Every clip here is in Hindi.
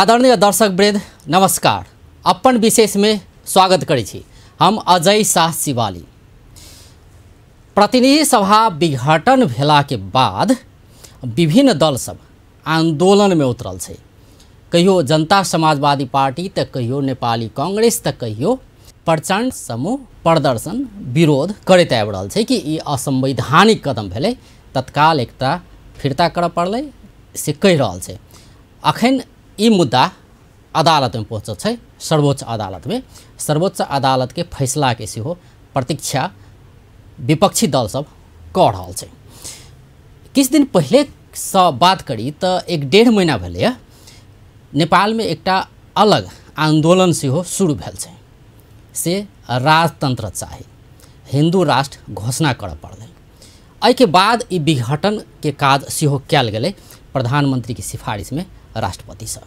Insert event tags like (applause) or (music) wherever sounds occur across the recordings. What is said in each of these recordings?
आदरणीय दर्शक वृद्ध नमस्कार अपन विशेषमे स्वागत करै छी हम अजय शाह शिवाली प्रतिनिधि सभा विघटन भेलाके बाद विभिन्न दलसभ आन्दोलनमे उतरल छै कहियो जनता समाजवादी पार्टी तऽ कहियो नेपाली कांग्रेस तऽ कहियो प्रचण्ड समूह प्रदर्शन विरोध करैत आबि रहल छै कि ई असंवैधानिक कदम भेलै तत्काल एकटा फिरता करऽ पड़लै से कहि रहल छै अखन ये मुद्दा अदालत में पहुँचत है सर्वोच्च अदालत में सर्वोच्च अदालत के फैसला के सेहो प्रतीक्षा विपक्षी दल सब कऽ किस दिन पहले से बात करी तो एक डेढ़ महीना भले नेपाल में एक अलग से हो शुरू भेल से राजतंत्र चाहे हिंदू राष्ट्र घोषणा पड़े अ के बाद विघटन के काज गए प्रधानमंत्री की सिफारिश में से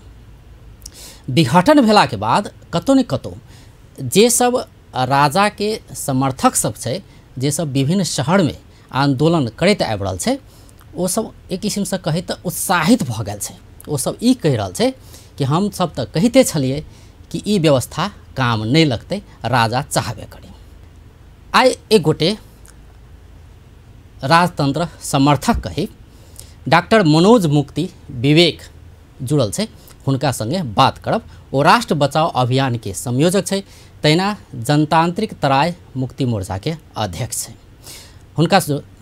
विघटन के बाद कतौ ने कतौ जे सब के समर्थक सब छै जे सब विभिन्न में आंदोलन करते आबि रहल वो सब एक से कहे तो उत्साहित भऽ गेल वो सब ई कह रहल छै कि सब तऽ कहते छलियै कि ई व्यवस्था काम नहीं लगते राजा चाहबे करी आई एक गोटे राजतंत्र समर्थक कही डॉक्टर मनोज मुक्ति विवेक जुड़ल है हुनका संगे बात करब वो राष्ट्र बचाओ अभियान के संयोजक है तैना जनतांत्रिक तराय मुक्ति मोर्चा के अध्यक्ष है हा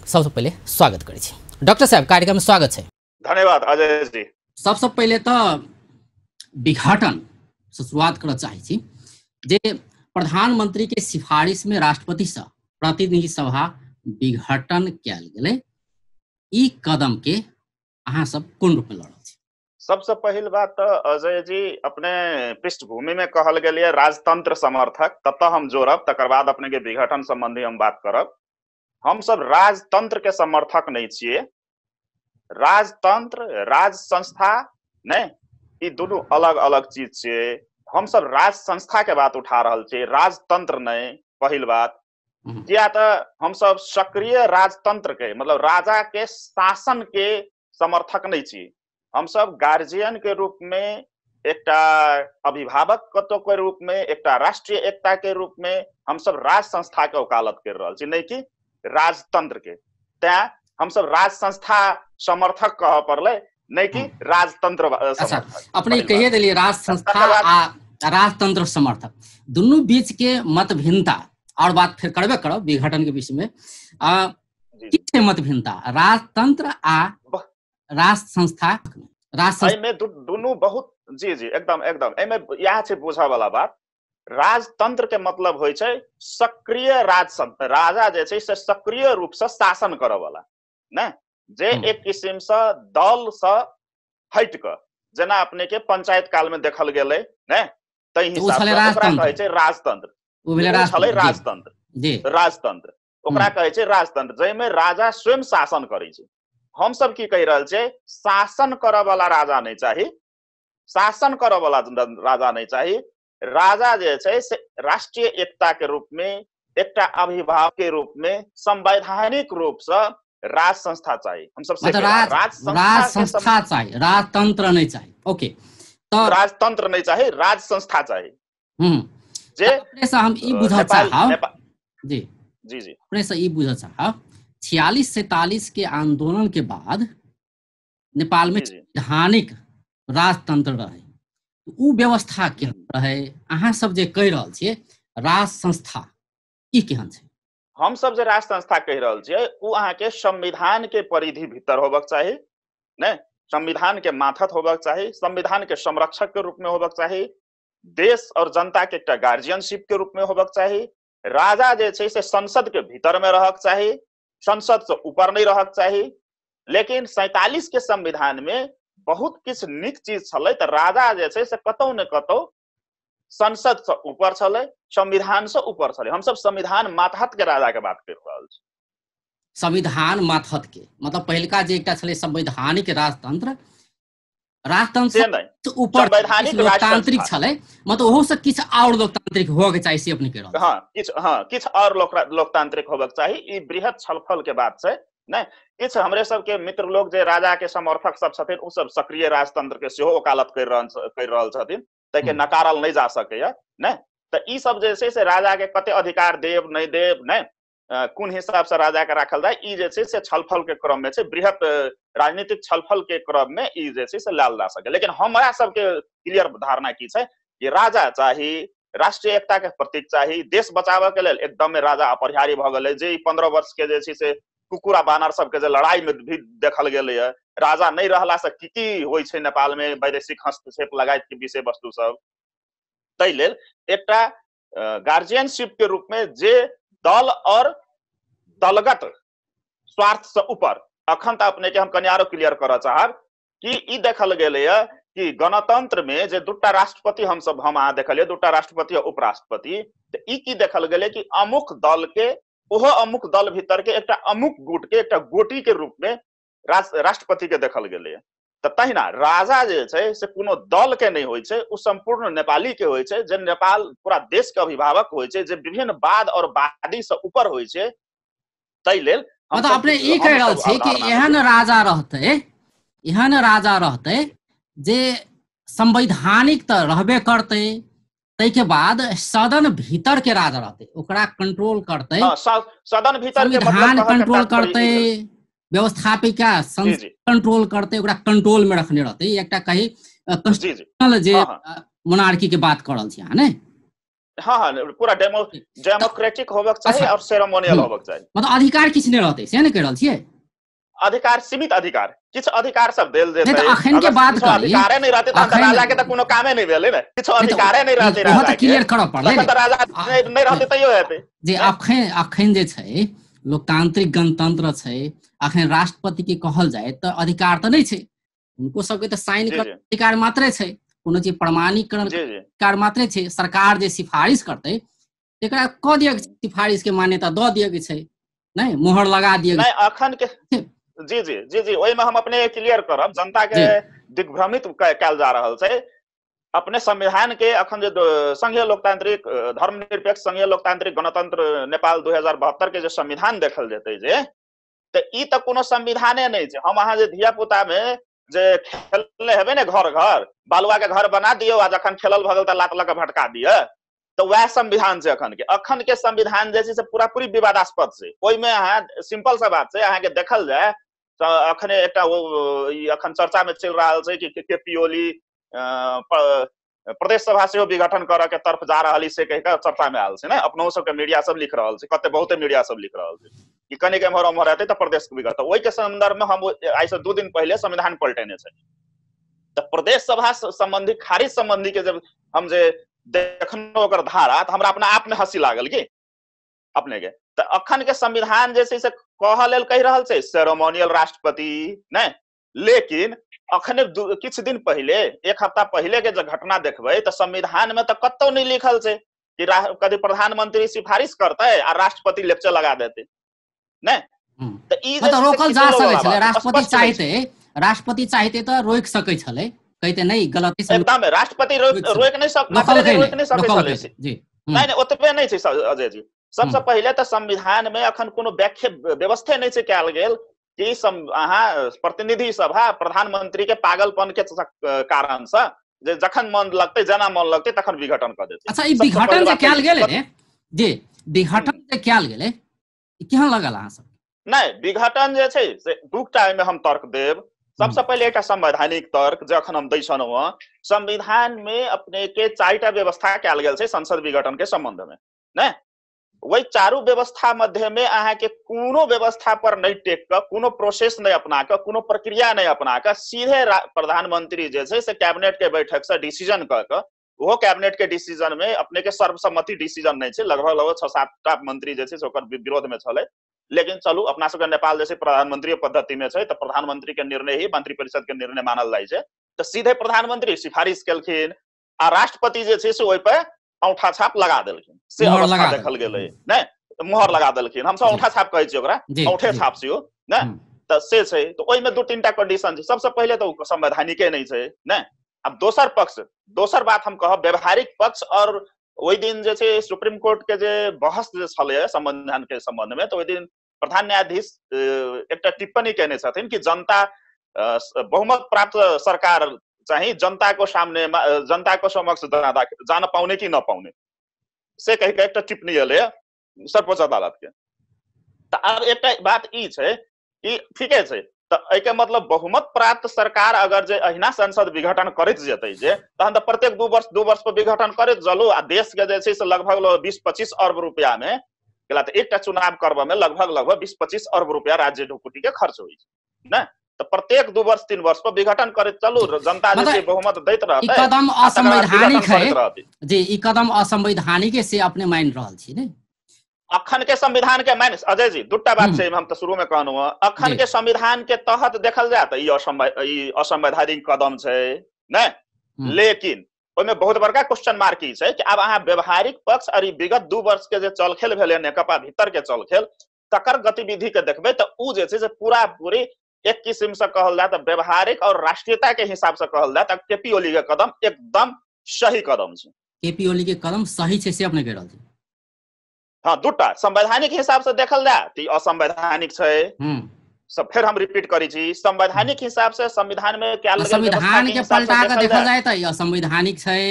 सबसे पहले स्वागत करे डॉक्टर साहब कार्यक्रम में स्वागत है धन्यवाद अजय जी सबसे पहले तो विघटन से शुरुआत करना चाहिए जे प्रधानमंत्री के सिफारिश में राष्ट्रपति से प्रतिनिधि सभा विघटन कल गए कदम के अहाँ सब रूप में लड़ सबसे पहल बात तो अजय जी अपने पृष्ठभूमि में कहल गए राजतंत्र समर्थक तत तो हम जोड़ब तक बाद अपने के विघटन संबंधी हम बात करब हम सब राजतंत्र के समर्थक नहीं छे राजतंत्र राज संस्था नहीं दोनों अलग अलग चीज छे हम सब राज संस्था के बात उठा रहा छे राजतंत्र नहीं पहल बात हम्म। किया तो हम सब सक्रिय राजतंत्र के मतलब राजा के शासन के समर्थक नहीं छे हम सब गार्जियन के रूप में एक अभिभावक अभिभावकत्व के रूप में एक राष्ट्रीय एकता के रूप में हम सब राज संस्था के वकालत कर रहा नहीं कि राजतंत्र के तै हम सब राज संस्था समर्थक कह पड़े नहीं कि हम्म। राजतंत्र अच्छा अपने कहिए दिलिए राज संस्था आ राजतंत्र समर्थक दोनों बीच के मत भिन्नता और बात फिर करबे करो विघटन के बीच में आ की छै राजतंत्र आ राष्ट्र संस्था राष्ट्र एहिमे दुनू बहुत जी जी एकदम एकदम एहिमे इएह छै बुझऽ वाला बात राजतंत्र के मतलब होइ छै सक्रिय राज राजा जे छै से सक्रिय रूप शासन करऽ वाला जे एक किसिम से दल हटि कऽ जेना अपने के पंचायत काल में देखल गेलै ने ताहि हिसाब से ओकरा कहै छै राजतंत्र छलै राजतंत्र राजतन्त्र ओकरा कहै छै राजतन्त्र जाहिमे राजा स्वयं शासन करै छै हमसब की कहि रहल छै शासन करऽ वाला राजा नहि चाही शासन करऽ वाला राजा नहि चाही राजा जे छै से राष्ट्रीय एकता के रूप एकटा अभिभावक के रूप संवैधानिक रूप सँ राज संस्था चाही हमसब से राज, संस्था, संस्था चाही राजतंत्र नहि चाही ओके तो राजतंत्र नहि चाही राज संस्था चाही जे अपने से हम ई बुझऽ चाहब जी जी जी अपने से ई बुझऽ चाहब छियालीस सैतालीस के आंदोलन के बाद नेपाल में संवैधानिक राजतंत्र रहे वो तो व्यवस्था हम्म, केहन हम्म। रहे अहाँ सब जे कह रहल छिए राज संस्था ई केहन छै हम सब जे राज संस्था कह रहल छिए उ अहाँ के संविधान के परिधि भीतर होबक चाही ने संविधान के माथत होबक चाही संविधान के संरक्षक के रूप में होबक चाही देश और जनता के एकटा गार्जियनशिप के रूप में होबक चाही राजा जे छै से संसद के भीतर में रहक चाही संसद से तो ऊपर नहीं रह चाहिए लेकिन सैतालीस के संविधान में बहुत किस निक चीज छे तो राजा जो छै से कतौ न कतौ संसद से ऊपर छे संविधान से ऊपर हम सब संविधान मातहत के राजा के बात कर रहा संविधान मातहत के मतलब पहलका जो एक संवैधानिक राजतंत्र राजतंत्र ऊपर लोकतांत्रिक छलै मतलब आओर लोकतांत्रिक होबऽके चाही से अपने कहि रहल हँ किछु हाँ, आओर लोक लोकतांत्रिक होबऽके चाही ई बृहत छलफल के बात छै ने किछु हमरे सबके मित्र लोग जे राजा के समर्थक सब छथिन ओ सब सक्रिय राजतंत्र के सेहो ओकालत करि रहल करि रहल छथिन ताहिके हम्म। नकारल नहि जा सकैया ने तऽ ई सब जे छै से राजा के कते अधिकार देब नहि देब ने कुन हिसाबसँ राजाके राखल जाय ई जे छै से छलफलके क्रममे छै बृहत राजनीतिक छलफलके क्रममे ई जे छै से लाल जा सकै लेकिन हमरा सबके क्लियर धारणा की छै कि राजा चाही राष्ट्रीय एकताके प्रतीक चाही देश बचाबऽके लेल एकदमे राजा अपरिहार्य भऽ गेलै जे ई पन्द्रह वर्षके जे छै से कुकुर आ बानर सबके जे लड़ाइमे भी देखल गेलैए राजा नहि रहलासँ की की होइ छै नेपालमे वैदेशिक हस्तक्षेप लगायतके विषय वस्तु सब ताहि लेल एकटा गार्जियनशिपके रूपमे जे दल और दलगत स्वार्थ से ऊपर अखन तक अपने के हम कनियारो क्लियर कर चाहब कि देखल गए कि गणतंत्र में जो दूटा राष्ट्रपति हम सब हम अहा देखल दूटा राष्ट्रपति और उपराष्ट्रपति की देखल गए कि अमुक दल के ओह अमुक दल भीतर के एक अमुक गुट के एक गोटी के रूप में राष्ट्रपति के देखल गेल तऽ तहिना राजा जे छै से कोनो दलके नहि होइ छै ओ सम्पूर्ण नेपालीके होइ छै जे नेपाल पूरा देशके अभिभावक होइ छै जे विभिन्न वाद और वादीसँ ऊपर होइ छै ताहि लेल मतलब अपने ई कहि रहल छी कि एहन राजा रहतै एहन राजा रहतै जे संवैधानिक तऽ रहबे करतै ताहिके बाद सदन भीतर के राजा रहतै ओकरा कंट्रोल करतै सदन भीतर के मतलब कंट्रोल करतै व्यवस्थापिका कंट्रोल करते ओकरा कंट्रोल में रखने रहते एक कही कंस्टिट्यूशनल जे मोनार्की हाँ, हाँ। के बात करल छी ने हाँ हाँ पूरा डेमो डेमोक्रेटिक अच्छा। हम्म। मतलब अधिकार किछ नहीं रहते से कह रहल छियै अधिकार सीमित अधिकार किस अधिकार सब देल जेते त अखन के बात कर अधिकार नहीं रहते तो राजा के त कोनो कामे नहीं भेले ने किस अधिकार नहीं रहते राजा के क्लियर करब पड़ले तो राजा नहीं रहते तइयो हेते जे अखन अखन जे छै लोकतांत्रिक गणतंत्र छे अखन राष्ट्रपति के कहल जाए तो अधिकार तो नहीं है उनको सबके तो साइन कर अधिकार मात्रे है कोनो चीज प्रमाणीकरण अधिकार मात्र है सरकार जो सिफारिश करते एक दिए सिफारिश के मान्यता द दिए छे नहीं मोहर लगा दिए नहीं अखन के जी जी जी जी ओहि में हम अपने क्लियर करब जनता के दिग्भ्रमित कयल जा रहल छै अपने संविधान के जो संघीय लोकतांत्रिक धर्मनिरपेक्ष संघीय लोकतांत्रिक गणतंत्र नेपाल दू हजार बहत्तर के जो संविधान देखल जेते जे तो ई तो कोनो संविधाने नहीं है हम अहाँ धियापुता में जे खेलने हेबे ने घर घर बालुआ के घर बना दियो आज अखन खेलल भगल तो लात लग भटका दिए तो वह संविधान से अखन के अखन के संविधान जैसे से पूरा पूरी विवादास्पद से ओई में अहाँ सिंपल सा बात से अहाँ के देखल जाए तो अखने एक अखन चर्चा में चल रहा है कि के पी ओली प्रदेश सभा से विघटन कर के तरफ जा रही से कह चर्चा में आयल ना अपनो सबके मीडिया सब लिख रहा है कते बहुते मीडिया सब लिख रहा है कि कनिक एम्हर ओम्हर हेतै प्रदेश के विघटन ओहिके संदर्भमे हम से दू दिन पहले संविधान पलटेने तो प्रदेश सभा संबंधी खारिज संबंधी के जब हम जे देखलहुँ ओकर धारा तो हमरा अपना में हंसी लागल की अपने के तो अखन के संविधान जैसे कह से कह लेल कहि सेरोमोनियल राष्ट्रपति ने लेकिन अखने किछु दिन पहिले एक हप्ता पहिले के जे घटना देखबै तऽ संविधान मे तऽ कतौ नहि लिखल छै कि कदी प्रधानमंत्री सिफारिश करतै आ राष्ट्रपति लेक्चर लगा देतै नै तऽ ई रोकल जा सकै छलै राष्ट्रपति चाहते राष्ट्रपति चाहते तऽ रोकि सकै छलै कहते नै गलती एकदम राष्ट्रपति रोकि सकै छलै रोकि नै सकै छलै जी नै नै ओतबे नै छै अजय जी सबसे पहिले त संविधान अखन कोनो व्याख्या व्यवस्था नै छै कयल गेल कि अहाँ प्रतिनिधि सभा हाँ, प्रधानमंत्री के पागलपन के कारण से जखन मन लगते जना मन लगते तखन विघटन कर देते अच्छा ई विघटन जे कैल गेले ने जी विघटन क्या हम्म। कैल गेले केहन लगल अहाँ सब नहीं विघटन जे छै से दूटा में हम तर्क देब सबसे हम्म। पहले एक संवैधानिक तर्क जो जखन हम दैसलौं संविधान में अपने के चार व्यवस्था कैल गेल छै संसद विघटन के संबंध में नहीं वही चारू व्यवस्था मध्य में अहा के कोनो व्यवस्था पर नहीं टेक का कोनो प्रोसेस नहीं अपना का कोनो प्रक्रिया नहीं अपना का सीधे प्रधानमंत्री जैसे से कैबिनेट के बैठक से डिसीजन कर का वो कैबिनेट के डिसीजन में अपने के सर्वसम्मति डिसीजन नहीं है लगभग लगभग छह सात टा मंत्री जैसे से विरोध में छे लेकिन चलू अपना सबके नेपाल जैसे प्रधानमंत्री पद्धति में तो प्रधानमंत्री के निर्णय ही मंत्रिपरिषद के निर्णय मानल जाए तो सीधे प्रधानमंत्री सिफारिश कलखिन आ राष्ट्रपति जैसे से वही पर औँठा छाप लगा देलखिन से अवस्था देखल गेलै नहि मोहर लगा देलखिन हमसब औँठा छाप कहै छियै ओकरा औँठे छाप छियो नै तऽ से छै तऽ ओहिमे दू तीनटा कन्डीशन छै सबसँ पहिले तऽ ओ संवैधानिके नहि छै नै आब दोसर पक्ष दोसर बात हम कहब व्यवहारिक पक्ष और ओहि दिन जे छै सुप्रीम कोर्ट के जे बहस जे छलै संविधान के संबंध मे तऽ ओहि दिन प्रधान न्यायाधीश एकटा टिप्पणी कयने छथिन कि जनता बहुमत प्राप्त सरकार चाहिँ जनताको सामनेमा जनताको समक्ष जाँदा जान पाउने कि नपाउने से कहि कऽ एकटा टिप्पणी एलै सर्वोच्च अदालतके त अब एकटा बात ई छै कि ठिकै छै त एहिके मतलब बहुमत प्राप्त सरकार अगर जे अहिना संसद विघटन करैत जेतै जे तहन तऽ प्रत्येक दू वर्ष दू वर्ष विघटन करैत जलो आ देशके जे छै से लगभग बीस पच्चीस अर्ब रुपैआमे किया तऽ एकटा चुनाव करबऽमे लगभग लगभग बीस पच्चीस अर्ब रुपैआ राज्य ढुकुटीके खर्च होइ छै नहि तऽ प्रत्येक दू वर्ष तीन वर्ष पर विघटन करैत चलू जनता जे छै बहुमत दैत रहतै कदम असंवैधानिक है जे ई कदम असंवैधानिक से अपने मानि रहल छी ने अखन के संविधान के माइनस अजय जी दूटा बात छै हम तऽ शुरू में कहलहुँ अखन के संविधान के तहत देखल जाए तऽ ई असंवैधानिक कदम छै ने लेकिन ओहिमे बहुत बड़का क्वेश्चन मार्क ई छै कि आब अहाँ व्यवहारिक पक्ष और विगत दू वर्ष के जे चलखेल भेलै नेकपा भीतर के चलखेल तकर गतिविधि के देखबै तऽ ओ जे छै से पूरा पूरी एक किस्म से कहल जाए तो व्यवहारिक और राष्ट्रीयता के हिसाब से कहल जाए तो पी ओली के कदम एकदम सही कदम है के पी ओली के कदम सही छे से अपने कह रहा हाँ हां दूटा संवैधानिक हिसाब से देखल जाए तो असंवैधानिक है सब फिर हम रिपीट करी छी संवैधानिक हिसाब से संविधान में क्या लगल संविधान के पलटा के देखल जाए तो यह संवैधानिक है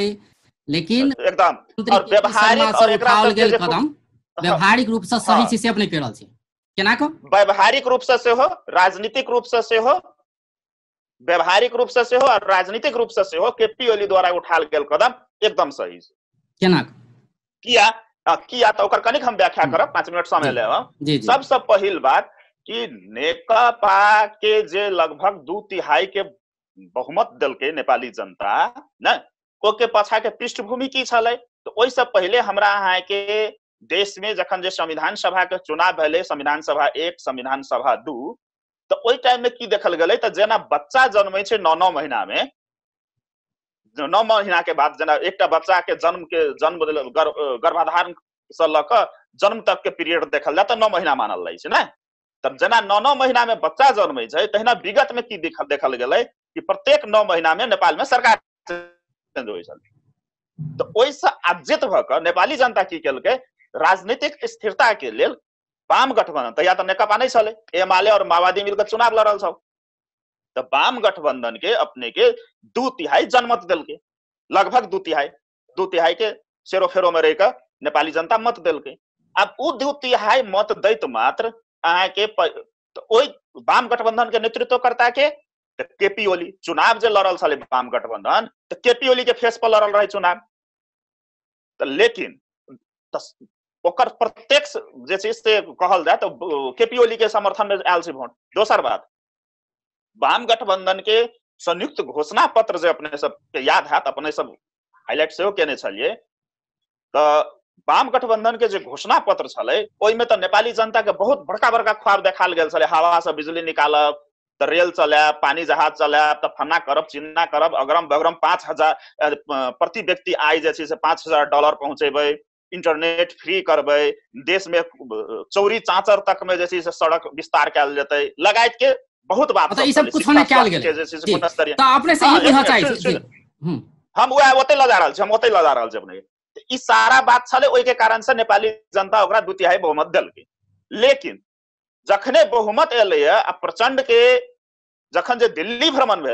लेकिन एकदम और व्यवहारिक और एकरा कदम हाँ। व्यवहारिक रूप से सही हाँ। छे से अपने कह रहल छी केनाको व्यवहारिक रूप से हो राजनीतिक रूप से हो व्यवहारिक रूप से हो और राजनीतिक रूप से सेहो केपी ओली द्वारा उठाल गेल कदम एकदम सही छै केनाको किया आ, किया तो ओकर कनिक हम व्याख्या करब पांच मिनट समय लेब सबसे पहिल बात कि नेकपा के जे लगभग दू तिहाई के बहुमत दल के नेपाली जनता न ओके पछा के पृष्ठभूमि की छलै तो ओहिसँ पहिले हमरा अहाँ के देश जखन जे संविधान सभा के चुनाव भेलै संविधान सभा एक संविधान सभा दू तऽ ओहि टाइम की देखल गेलै तऽ जेना बच्चा जन्मै छै नओ नओ महीना मे नओ महीना के बाद जेना एकटा बच्चा के जन्म के जन्म गर्भाधारण से लऽ कऽ जन्म तक के पीरियड देखल जाय तऽ नओ महीना मानल जाइ छै ने तब जेना नओ नओ महीना बच्चा जन्मै छै तहिना विगत की देखल गेलै कि प्रत्येक नओ महीना नेपालमे नेपाल सरकार चेंज होइ छलै तऽ ओहिसँ आजित भऽ कऽ नेपाली जनता की केलकै राजनीतिक स्थिरता के लिए वाम गठबंधन तहिया तो नेकपा नहीं छे एमाले और माओवादी मिलकर चुनाव लड़ल छो तो वाम गठबंधन के अपने के दू तिहाई जनमत दिल के लगभग दू तिहाई दू तिहाई के सेरो फेरो में रहकर नेपाली जनता मत दिल के अब उ दू तिहाई मत दैत मात्र अहा के तो वाम गठबंधन के नेतृत्व करता के तो केपी ओली चुनाव जो लड़ल छे वाम गठबंधन तो केपी ओली के फेस पर लड़ल रहे चुनाव तो लेकिन ओकर प्रत्यक्ष जे छै से कहल जाए तऽ केपी ओली के समर्थन आयल छै वोट दोसर बात वाम गठबंधन के संयुक्त घोषणा पत्र जे अपने सबके याद हैत अपने सब हाईलाइट सेहो केने छलियै तऽ वाम गठबंधन के जे घोषणा पत्र छलै ओहिमे तऽ नेपाली जनता के बहुत बड़का बड़का ख्वाब देखायल गेल छलै हवा से बिजली निकालब तऽ रेल चलायब पानी जहाज चलायब तऽ फन्ना करब चिन्ना करब अगरम बगरम पाँच हजार प्रति व्यक्ति आय जे छै से पाँच हजार डॉलर पहुँचेबै इंटरनेट फ्री करब देश में चौरी चाँचर तक में जैसे से सड़क विस्तार कल जेतै लगायत के बहुत बात अच्छा, हाँ, हम्म। हम वएह ओतै जा रहल हम जा अपने सारा बात के कारण से नेपाली जनता ओकरा दू तिहाई बहुमत दिल्क लेकिन जखने बहुमत एल प्रचंड के जखन जे दिल्ली भ्रमण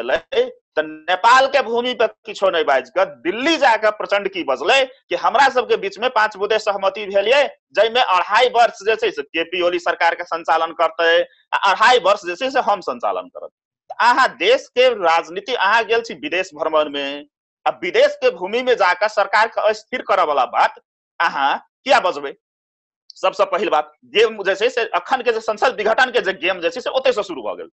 तो नेपाल के भूमि पर किछो नहीं बाज के दिल्ली जाकर प्रचंड की बजल कि हमरा सबके बीच में पांच बुदे सहमति भेलिए जैमे अढ़ाई वर्ष जैसे से केपी ओली सरकार के संचालन करते अढ़ाई वर्ष जैसे से हम संचालन करत अहा देश के राजनीति अहा गेल छी विदेश भ्रमण में आ विदेश के भूमि में जाकर सरकार के अस्थिर करे वाला बात अहा क्या बजबे सबसे सब बात गेम जैसे से अखन के संसद विघटन के जे गेम जैसे से ओते से शुरू भ गेल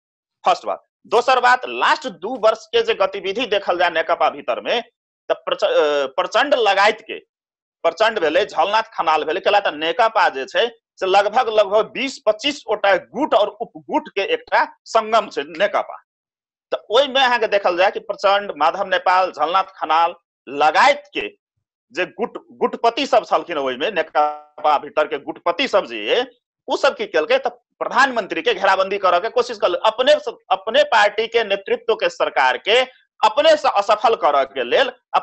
फर्स्ट बात दोसर बात लास्ट दू वर्ष के जो गतिविधि देखल जाए नेकपा भीतर में तऽ प्रचंड लगात के प्रचंड झलनाथ खनाल भेलै कैला तऽ नेकपा जो है से लगभग लगभग बीस पच्चीस गोटा गुट और उपगुट के एक संगम से नेकपा तऽ ओहिमे अहाँके देखल जाए कि प्रचंड माधव नेपाल झलनाथ खनाल लगात के जे गुट गुटपति सब छलखिन में नेकपा भीतर के गुटपति सब जे ओ सब की कल के तऽ प्रधानमंत्री के घेराबंदी करो के कोशिश कर अपने अपने पार्टी के नेतृत्व के सरकार के अपने से असफल करे के लिए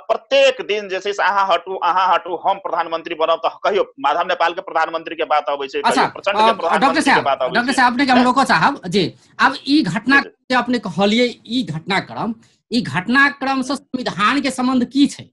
प्रत्येक दिन जैसे अहा हटू अहा हटू हम प्रधानमंत्री बनब तो कहियो माधव नेपाल के प्रधानमंत्री के बात अबै छै अच्छा, प्रचंड डॉक्टर साहब ने हम लोग साहब जी अब ई घटना अपने कहलिए ई घटनाक्रम ई घटनाक्रम से संविधान के संबंध की छै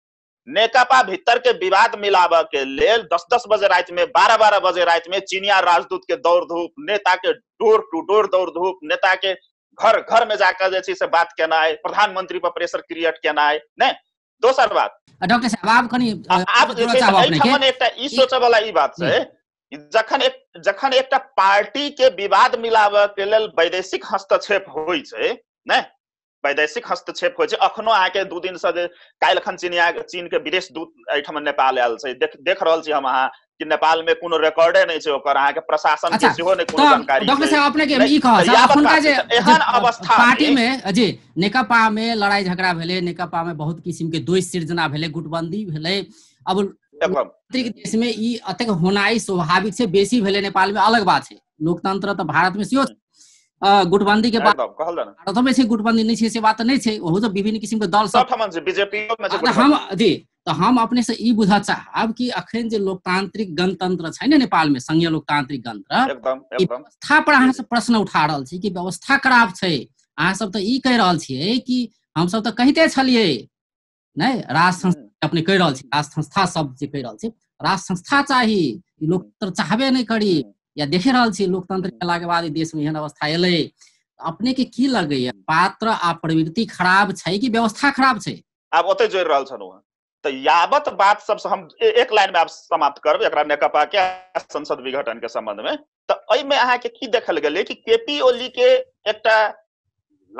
नेकपा भीतर के विवाद मिलाब के लिए दस दस बजे रात में बारह बारह बजे रात में चीनिया राजदूत के दौड़ धूप नेता के डोर टू डोर दौड़ धूप नेता के घर घर में जाकर जैसे से बात केना है प्रधानमंत्री पर प्रेशर क्रिएट केना है ने दोसर बात डॉक्टर साहब आप कनी आप एहिठमन एकटा वाला ई बात से जखन एक जखन एक पार्टी के विवाद मिलाब के लिए वैदेशिक हस्तक्षेप हो वैदेशिक हस्तक्षेप होइ छै अखनो आके दू दिनसँ जे काल्हिखन चीन के विदेश दूत एहिठाम नेपाल आयल छै देख देख रहल छी हम अहाँ कि नेपालमे कोनो रेकॉर्डे नै छै ओकर अहाँके प्रशासन अच्छा, सेहो नै कोनो जानकारी डॉक्टर साहब अपने के ई कहब अखुनका जे एहन अवस्था पार्टी पार्टीमे जी में लड़ाई झगड़ा भेलै में बहुत किसिम के द्वेष सृजना भेलै गुटबंदी भेलै अब देश में ई अतेक होनाई स्वाभाविक छै बेसी भेलै में अलग बात छै लोकतंत्र त भारत में सेहो गुटबंदी के बात प्रथमै छै गुटबंदी नहीं छै से बात नहीं छै ओहो तो विभिन्न किस्म के दल सब बीजेपी तो हम जी तो हम अपने से ई बुझा चाहब कि अखन जो लोकतांत्रिक गणतंत्र है ने नेपाल में संघीय लोकतांत्रिक गणतंत्र व्यवस्था पर अहाँ सब प्रश्न उठा रहा है कि व्यवस्था खराब है अहा सब तो ई कह रहा है कि हम सब तो कहते छलिए नहीं राज संस्था हम्म। अपने कह रहा राज संस्था सब कह रहा राज संस्था चाहिए लोकतंत्र हम्म। चाहबे नहीं करी हम्म। या देखि रहल छी लोकतंत्र अयलाके हम्म। बाद देश में एहन अवस्था एलै अपने के की लगे पात्र आ प्रवृत्ति खराब है कि व्यवस्था खराब है आप ओत जोड़ रहल छलहुँ हँ तऽ यावत बात सब हम एक लाइन में आप समाप्त करब एकरा नेकपा के संसद विघटन के संबंध मे तऽ एहिमे अहाँके की देखल गेलै कि केपी ओली के एक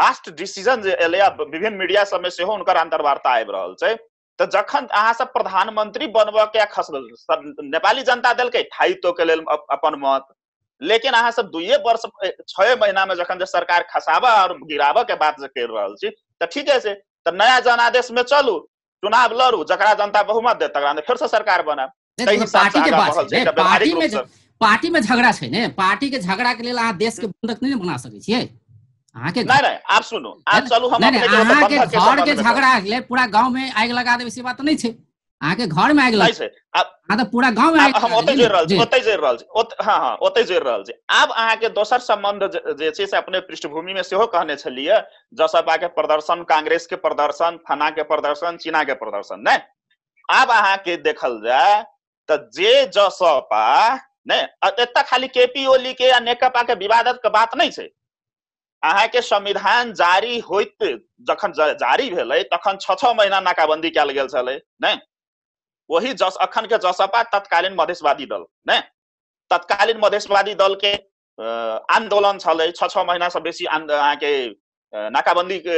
लास्ट डिसीजन जे एलै विभिन्न मीडिया सबमे सेहो हुनकर अन्तर्वार्ता आबि रहल छै तो जखन अहाँ सब प्रधानमंत्री बनब के खसल नेपाली जनता दल के के लिए अपन मत लेकिन अहाँ सब दुए वर्ष छह महीना में जखन सरकार खसाब और गिराब के बात कर ठीक है तो नया जनादेश में चलू चुनाव लड़ू जरा जनता बहुमत दे तक फिर से सरकार बना पार्टी में झगड़ा पार्टी के झगड़ा के लिए अहाँ देश के बंधक नहीं बना सके अपने घर के झगड़ा पूरा गांव में आग लगा दे बात तो नहीं घर में आग लगा हां तो पूरा गांव में हम ओते रहल ओते रहल हां हां ओते रहल के दोसर संबंध जे छै से अपने पृष्ठभूमि में सेहो कहने छलिए जसपा के प्रदर्शन कांग्रेस के प्रदर्शन फना के प्रदर्शन चीना के प्रदर्शन ने अब अहाँ के देखल जाए तो जे जसपा ने एत खाली केपी ओली के नेकपा के के बात नहीं है अहाँके संविधान जारी होइत जखन जारी भेलै तखन छ छ महिना नाकाबन्दी कयल गेल छलै नै वही जस अखन के जसपा तत्कालीन मधेशवादी दल नै तत्कालीन मधेशवादी दल के छलै छ छ महिनासँ बेसी अहाँके नाकाबन्दी के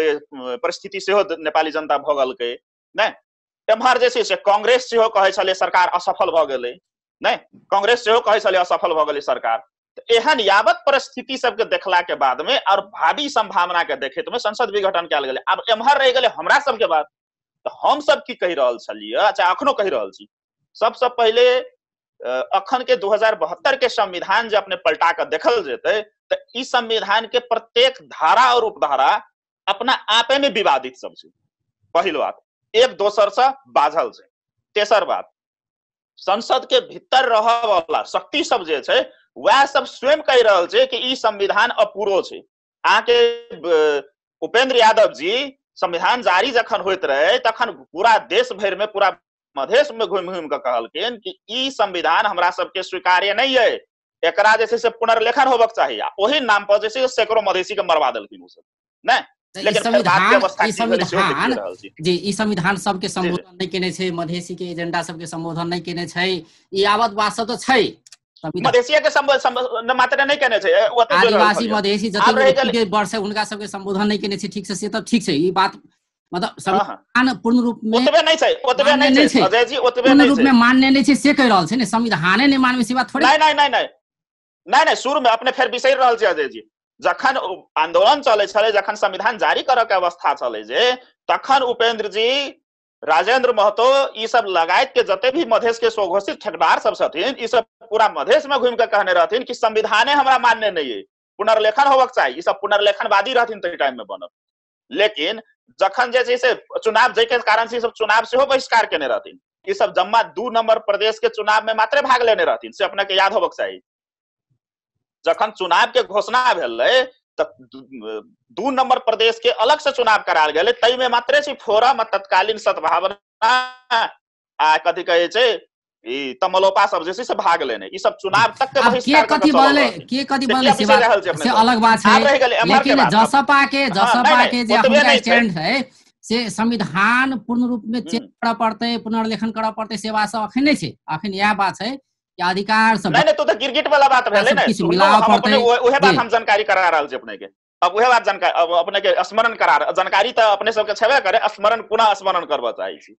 परिस्थिति सेहो नेपाली जनता भोगलकै नै एम्हर जे छै से कांग्रेस सेहो कहै छलै सरकार असफल भऽ गेलै नै कांग्रेस सेहो कहै छलै असफल भऽ गेलै सरकार तो एहन यावत परिस्थिति सबके देखला के बाद में और भावी संभावना के देखे तो में संसद विघटन कल गए अब एम्हर रह गए हमारा सबके बाद तो हम सब की रहा रही अच्छा अखनो कही रही सबसे पहले अखन के बहत्तर के संविधान जो अपने पलटा कर देखल जेते तो इस संविधान के प्रत्येक धारा और उपधारा अपना आपे में विवादित सब पहल बात एक दोसर से बाझल तेसर बात संसद के भीतर रह वाला शक्ति सब जे वह सब स्वयं कह रहा है कि संविधान अपूरो उपेंद्र यादव जी संविधान जारी जखन हो रहे तखन पूरा देश भर में पूरा मधेश में घूम घूम के कहलखिन कि ई संविधान हमरा सबके स्वीकार्य नहीं है एक जे से पुनर्लेखन होबक चाहिए वही नाम पर सैकड़ो मधेसी के मरवा दिल्कि ओ संविधान जी संविधान सबके संबोधन नहीं केने मधेशी मधेसी के एजेंडा सबके संबोधन नहीं केने छै ई यावत वास्तव तऽ जति वर्ष नै से त बात मतलब संविधान पूर्ण रूपमे नै छै नै छै अजय जी ओतबे अपने अजय जी जखन चलै छलै जखन संविधान जारी करऽ अवस्था छलै जे तखन उपेंद्र जी राजेंद्र महतो सब लगात के जते भी मधेश के स्वघोषित ठेकदार सब छथिन सब पूरा मधेश में घूम के कहने रहथिन कि संविधाने हमारा मान्य नहीं है पुनर्लेखन होबक चाहिए सब पुनर्लेखनवादी रहथिन तै टाइम में बनल लेकिन जखन जे से चुनाव जे के कारण से सब चुनाव से हो बहिष्कार केने रहथिन सब जम्मा दू नंबर प्रदेश के चुनाव में मात्र भाग लेने रहथिन से अपने के याद होबक चाहिए जखन चुनाव के घोषणा भेलै दू नंबर प्रदेश के अलग से चुनाव कराल गए तई में मात्र छै फोरम आ तत्कालीन सद्भावना आ कथी कहे छै ई तमलोपा सब जे से भाग लेने ई सब चुनाव तक के के कथी बोले के कथी बोले से बात से अलग बात छै लेकिन जसपा के जसपा के जे हमरा स्टैंड है से संविधान पूर्ण रूप में चेंज करा पड़तै पुनर्लेखन पड़ते पड़तै से बात अखन नै छै अखन इएह बात छै अधिकार सब नहीं तो क्रिकेट वाला बात रहले ने ओहे बात हम जानकारी करा रहल छी अपने के अब वह बात जानकारी अपने के स्मरण करा जानकारी तो अपने सबके छेबे करे स्मरण पुनः स्मरण कर चाहे छी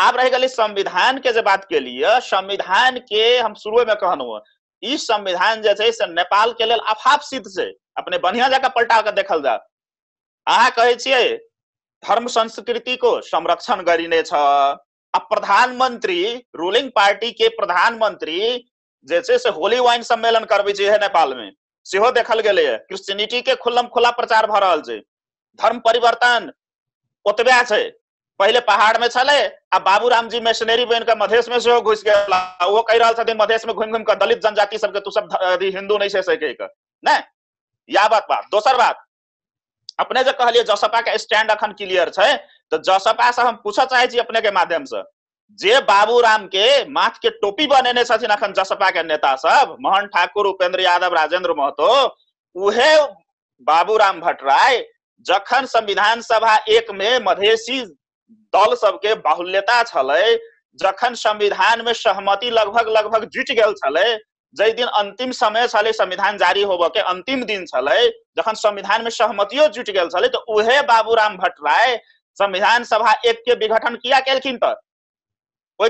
आब रह गई संविधान के जे बात के लिए संविधान के हम शुरू में कहन ई संविधान जे से नेपाल के लिए अफाफ सिद्ध से अपने बढ़िया जगह पलटा के देखल जा अहाँ कहै छियै धर्म संस्कृति को संरक्षण गरिने छ अब प्रधानमंत्री रूलिंग पार्टी के प्रधानमंत्री जैसे से होली वाइन सम्मेलन करबै है नेपाल में सेहो देखल गए क्रिश्चियनिटी के खुल्लम खुला प्रचार भ रहा है धर्म परिवर्तन ओतबे है पहले पहाड़ में छे आ राम जी मिशनरी बन के मधेश में सेहो घुस गया वो कह रहा छथिन मधेश में घूमि घूम कर दलित जनजाति सबके तू सब हिंदू नहीं है सके या बात बात दोसर बात अपने जो कहलिए जसपा के स्टैंड अखन क्लियर है तो जसपा से हम पूछ चाहे छी अपने के माध्यम से जे बाबूराम के माथ के टोपी बनेने अखन जसपा के नेता सब मोहन ठाकुर उपेंद्र यादव राजेंद्र महतो उहे बाबूराम भट्टराय जखन संविधान सभा एक में मधेसी दल सबके बाहुल्यता छे जखन संविधान में सहमति लगभग लगभग जुट गल जै दिन अंतिम समय छे संविधान जारी होब के अंतिम दिन छे जखन संविधान में सहमतियों जुट गल छलै तो उहे बाबूराम भट्टराय संविधान सभा एक के विघटन किया केलखिन त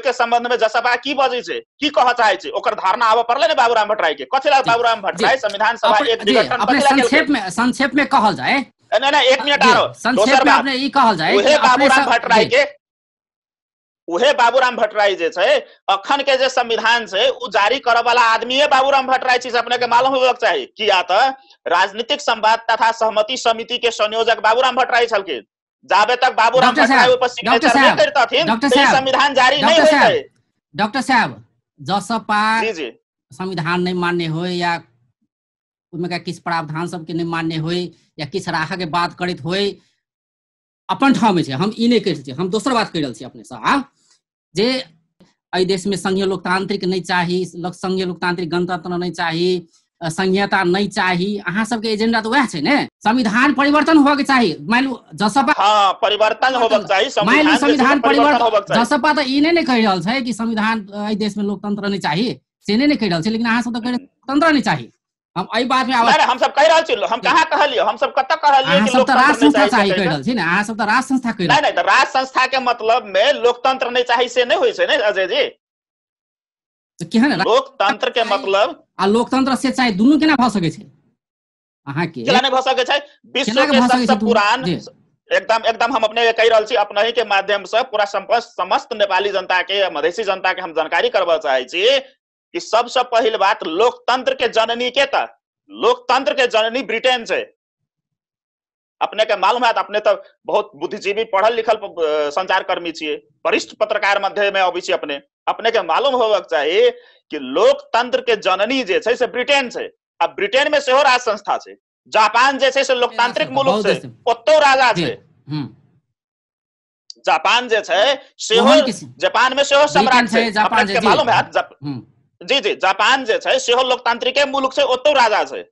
के संबंध में जसपा की बजे की कह चाहे धारणा आबऽ पड़े ना बाबूराम भट्टराय के कथि लेल बाबूराम भट्टराय संविधान सभा एक विघटन संक्षेप में संक्षेप में कहल जाए नहीं नहीं एक मिनट आरो दोसर बात आपने ई कहल जाए उहे बाबूराम भट्टराय के उहे बाबूराम भट्टराय जे छै अखन के जे संविधान छै उ जारी करे वाला आदमीए बाबूराम भट्टराय छै अपने के मालूम होबक चाहिए किया त राजनीतिक संवाद तथा सहमति समिति के संयोजक बाबूराम भट्टराय छलखिन जाबे तक बाबूराम खटरे ऊपर सिग्नेचर नहीं करता थी तो संविधान जारी नहीं होई डॉक्टर साहब जसपा जी जी संविधान नहीं मान्य हो या उनका किस प्रावधान सब के नहीं मान्य हो या किस राह के बात करित हो अपन ठाव में हम इने नहीं कर हम दोसर बात कर अपने साहब हाँ? जे अ देश में संघीय लोकतांत्रिक नहीं चाहिए संघीय लोकतांत्रिक गणतंत्र नहीं चाहिए संहिता नहीं चाहिए अहा सबके एजेंडा तो वह है ने संविधान परिवर्तन होबक चाही मानि लू जसपा हाँ, परिवर्तन होबक चाही मानि लू संविधान परिवर्तन जसपा तऽ ई नहि ने कहि रहल कि संविधान एहि में लोकतंत्र नहीं चाहिए से नहीं कह रहा है लेकिन अहा सब तऽ कहि लोकतंत्र नहीं चाहिए हम एहि बात में आवाज हम सब कह रहा छी हम कहां कह लियो हम सब कत कह लियो कि लोकतंत्र राज संस्था चाहिए कह रहल छी ने अहाँ सब तो राज संस्था कहि नहि नहीं तऽ राज संस्था के मतलब में लोकतंत्र नहीं चाहिए से नहीं होइ छै ने अजय जी केहन लोकतंत्र के मतलब आ लोकतंत्र स्वेच्छाएं दुनू केना भऽ सकै छै अहाँके केना नहि भऽ छै विश्व के सबसँ पुरान एकदम एकदम हम अपने कहि रहल छी अपने के माध्यम से पूरा समस्त नेपाली जनता के मधेसी जनता के हम जानकारी करबऽ चाहै छी कि सबसँ पहिल बात लोकतंत्र के जननी के त लोकतंत्र के जननी ब्रिटेन से अपने के मालूम है अपने तो बहुत बुद्धिजीवी पढ़ल लिखल संचार कर्मी छे वरिष्ठ पत्रकार मध्य में अबै छी अपने अपने के मालूम होबक चाहिए कि लोकतंत्र के जननी जे से ब्रिटेन से आ ब्रिटेन में सेहो राज संस्था से जापान जे से लोकतांत्रिक मुलुक से ओतो राजा से हम्म। जापान जे छे सेहो जापान में सेहो सम्राट छे जापान के मालूम हैत हम्म। जी जी जापान जे छे सेहो लोकतांत्रिके मुलुक से ओतो राजा छै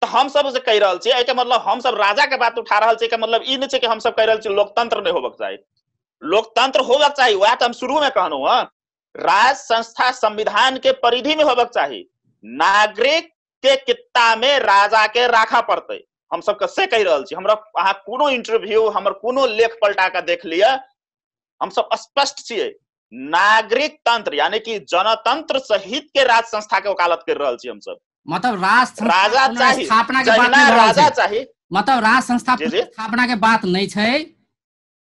तो हम सब से कह रहल छी एके मतलब हम सब राजा के बात उठा रहल छी के मतलब ई नै नहीं कि हम सब कह रहल छी लोकतंत्र नै होबक चाहिए लोकतंत्र होबक चाहिए वह तो हम शुरू में कहनो हां राज संस्था संविधान के परिधि में होबक चाहिए नागरिक के कित्ता में राजा के राखा पड़ते हम सब कैसे कह रहा हम हमरा अहाँ कोनो इंटरव्यू हमर कोनो लेख पलटा के देख लिया हम सब स्पष्ट छे नागरिक तंत्र यानी कि जनतंत्र सहित के राज संस्था के वकालत कर रहा हम सब मतलब राज राजा चाहिए स्थापना के बात राजा चाहिए मतलब राज संस्था स्थापना के बात नहीं है